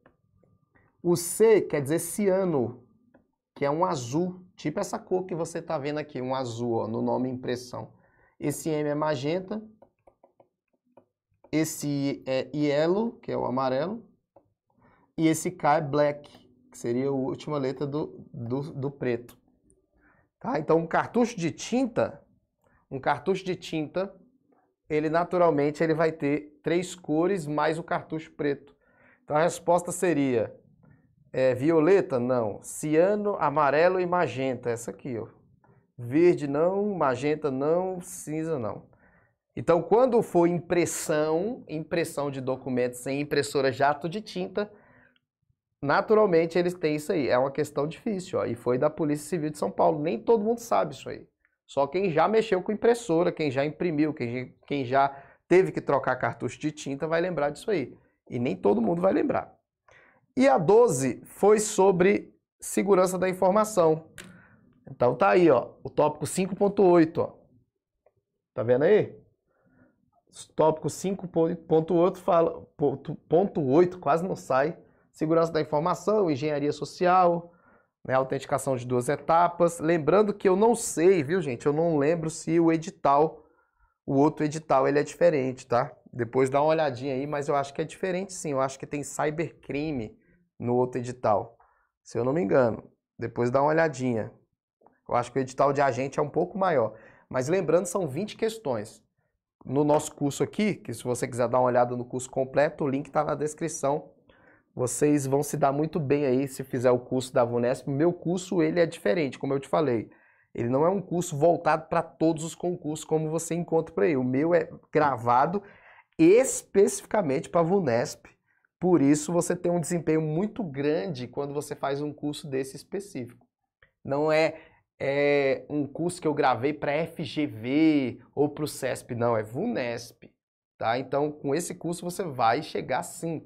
O C quer dizer ciano, que é um azul, tipo essa cor que você está vendo aqui, um azul ó, no nome impressão. Esse M é magenta, esse é yellow, que é o amarelo, e esse K é black, que seria a última letra do, do, do preto. Tá? Então, um cartucho de tinta, um cartucho de tinta ele naturalmente ele vai ter três cores mais o cartucho preto. Então a resposta seria é, violeta? Não. Ciano, amarelo e magenta. Essa aqui, ó. Verde não, magenta não, cinza não. Então, quando for impressão, impressão de documentos em impressora jato de tinta, naturalmente eles têm isso aí. É uma questão difícil, ó. E foi da Polícia Civil de São Paulo. Nem todo mundo sabe isso aí. Só quem já mexeu com impressora, quem já imprimiu, quem, quem já teve que trocar cartucho de tinta vai lembrar disso aí. E nem todo mundo vai lembrar. E a 12 foi sobre segurança da informação. Então tá aí, ó, o tópico 5.8, ó. Tá vendo aí? tópico 5.8 fala ponto, ponto 8, quase não sai. Segurança da informação, engenharia social, né, autenticação de duas etapas. Lembrando que eu não sei, viu, gente? Eu não lembro se o edital, o outro edital, ele é diferente, tá? Depois dá uma olhadinha aí, mas eu acho que é diferente sim. Eu acho que tem cybercrime no outro edital, se eu não me engano. Depois dá uma olhadinha. Eu acho que o edital de agente é um pouco maior. Mas lembrando, são 20 questões. No nosso curso aqui, que se você quiser dar uma olhada no curso completo, o link está na descrição vocês vão se dar muito bem aí se fizer o curso da Vunesp. Meu curso, ele é diferente, como eu te falei. Ele não é um curso voltado para todos os concursos como você encontra por aí. O meu é gravado especificamente para a Vunesp. Por isso você tem um desempenho muito grande quando você faz um curso desse específico. Não é, é um curso que eu gravei para FGV ou para o CESP, não, é Vunesp. Tá? Então, com esse curso você vai chegar sim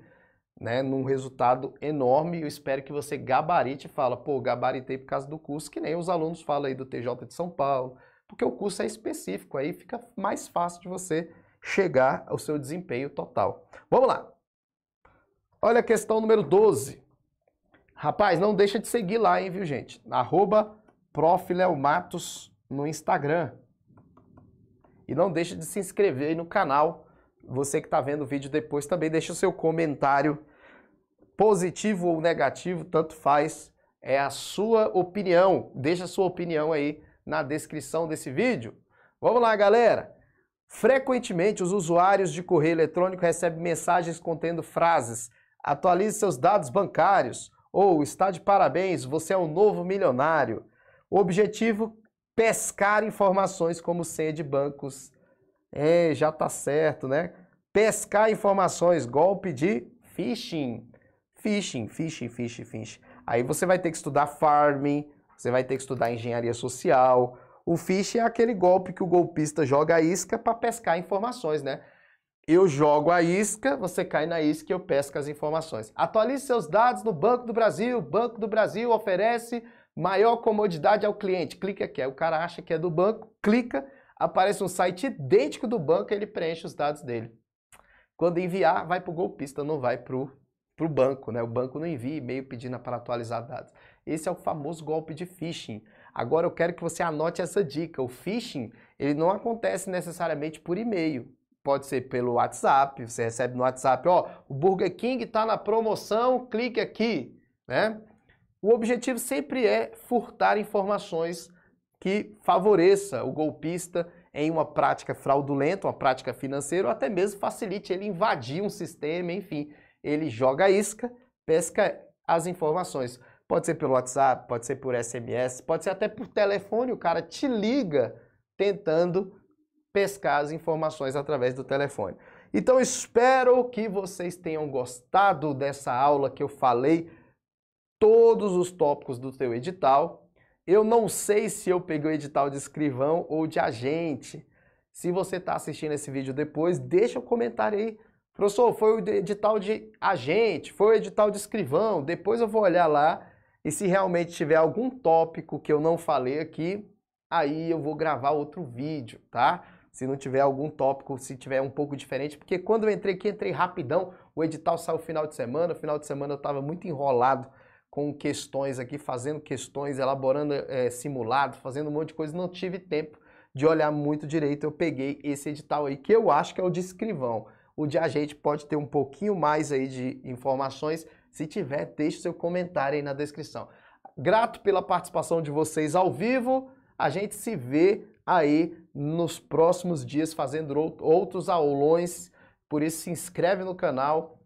né, num resultado enorme. Eu espero que você gabarite e fala, pô, gabaritei por causa do curso, que nem os alunos falam aí do TJ de São Paulo, porque o curso é específico, aí fica mais fácil de você chegar ao seu desempenho total. Vamos lá. Olha a questão número 12. Rapaz, não deixa de seguir lá, hein, viu, gente? Arroba no Instagram. E não deixa de se inscrever aí no canal você que está vendo o vídeo depois também deixa o seu comentário positivo ou negativo, tanto faz, é a sua opinião. Deixa a sua opinião aí na descrição desse vídeo. Vamos lá, galera! Frequentemente, os usuários de correio eletrônico recebem mensagens contendo frases: atualize seus dados bancários ou está de parabéns, você é um novo milionário. O objetivo: pescar informações como senha de bancos é, já tá certo, né? Pescar informações, golpe de phishing. Phishing, phishing, phishing, phishing. Aí você vai ter que estudar farming, você vai ter que estudar engenharia social. O phishing é aquele golpe que o golpista joga a isca para pescar informações, né? Eu jogo a isca, você cai na isca e eu pesco as informações. Atualize seus dados no Banco do Brasil. Banco do Brasil oferece maior comodidade ao cliente. Clica aqui. Aí o cara acha que é do banco, clica aparece um site idêntico do banco e ele preenche os dados dele. Quando enviar, vai para o golpista, não vai para o banco, né? O banco não envia e-mail pedindo para atualizar dados. Esse é o famoso golpe de phishing. Agora eu quero que você anote essa dica. O phishing, ele não acontece necessariamente por e-mail. Pode ser pelo WhatsApp, você recebe no WhatsApp, ó, oh, o Burger King está na promoção, clique aqui, né? O objetivo sempre é furtar informações que favoreça o golpista em uma prática fraudulenta, uma prática financeira, ou até mesmo facilite ele invadir um sistema, enfim. Ele joga a isca, pesca as informações. Pode ser pelo WhatsApp, pode ser por SMS, pode ser até por telefone, o cara te liga tentando pescar as informações através do telefone. Então espero que vocês tenham gostado dessa aula que eu falei todos os tópicos do teu edital eu não sei se eu peguei o edital de escrivão ou de agente. Se você está assistindo esse vídeo depois, deixa o um comentário aí. Professor, foi o edital de agente, foi o edital de escrivão. Depois eu vou olhar lá e se realmente tiver algum tópico que eu não falei aqui, aí eu vou gravar outro vídeo, tá? Se não tiver algum tópico, se tiver um pouco diferente, porque quando eu entrei aqui, entrei rapidão. O edital saiu final de semana, final de semana eu estava muito enrolado com questões aqui, fazendo questões, elaborando é, simulado, fazendo um monte de coisa, não tive tempo de olhar muito direito, eu peguei esse edital aí, que eu acho que é o de escrivão. O de agente pode ter um pouquinho mais aí de informações, se tiver, deixe seu comentário aí na descrição. Grato pela participação de vocês ao vivo, a gente se vê aí nos próximos dias fazendo outros aulões, por isso se inscreve no canal,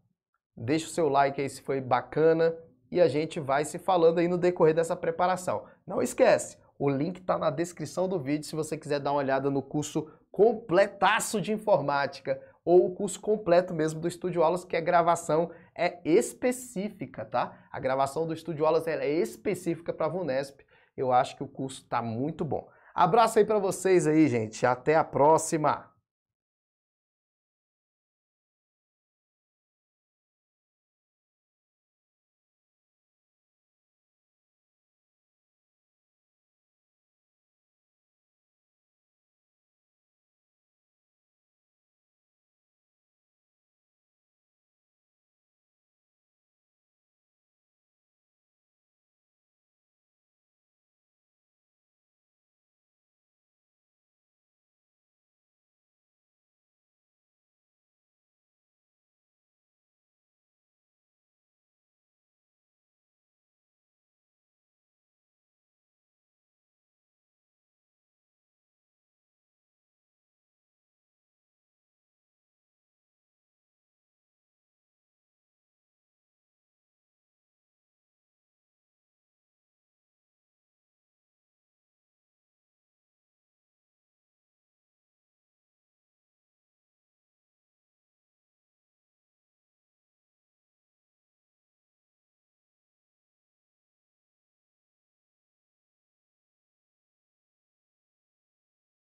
deixa o seu like aí se foi bacana, e a gente vai se falando aí no decorrer dessa preparação. Não esquece, o link está na descrição do vídeo se você quiser dar uma olhada no curso completaço de informática ou o curso completo mesmo do Estúdio Aulas, que a é gravação é específica, tá? A gravação do Estúdio Aulas é específica para a VUNESP. Eu acho que o curso está muito bom. Abraço aí para vocês aí, gente. Até a próxima!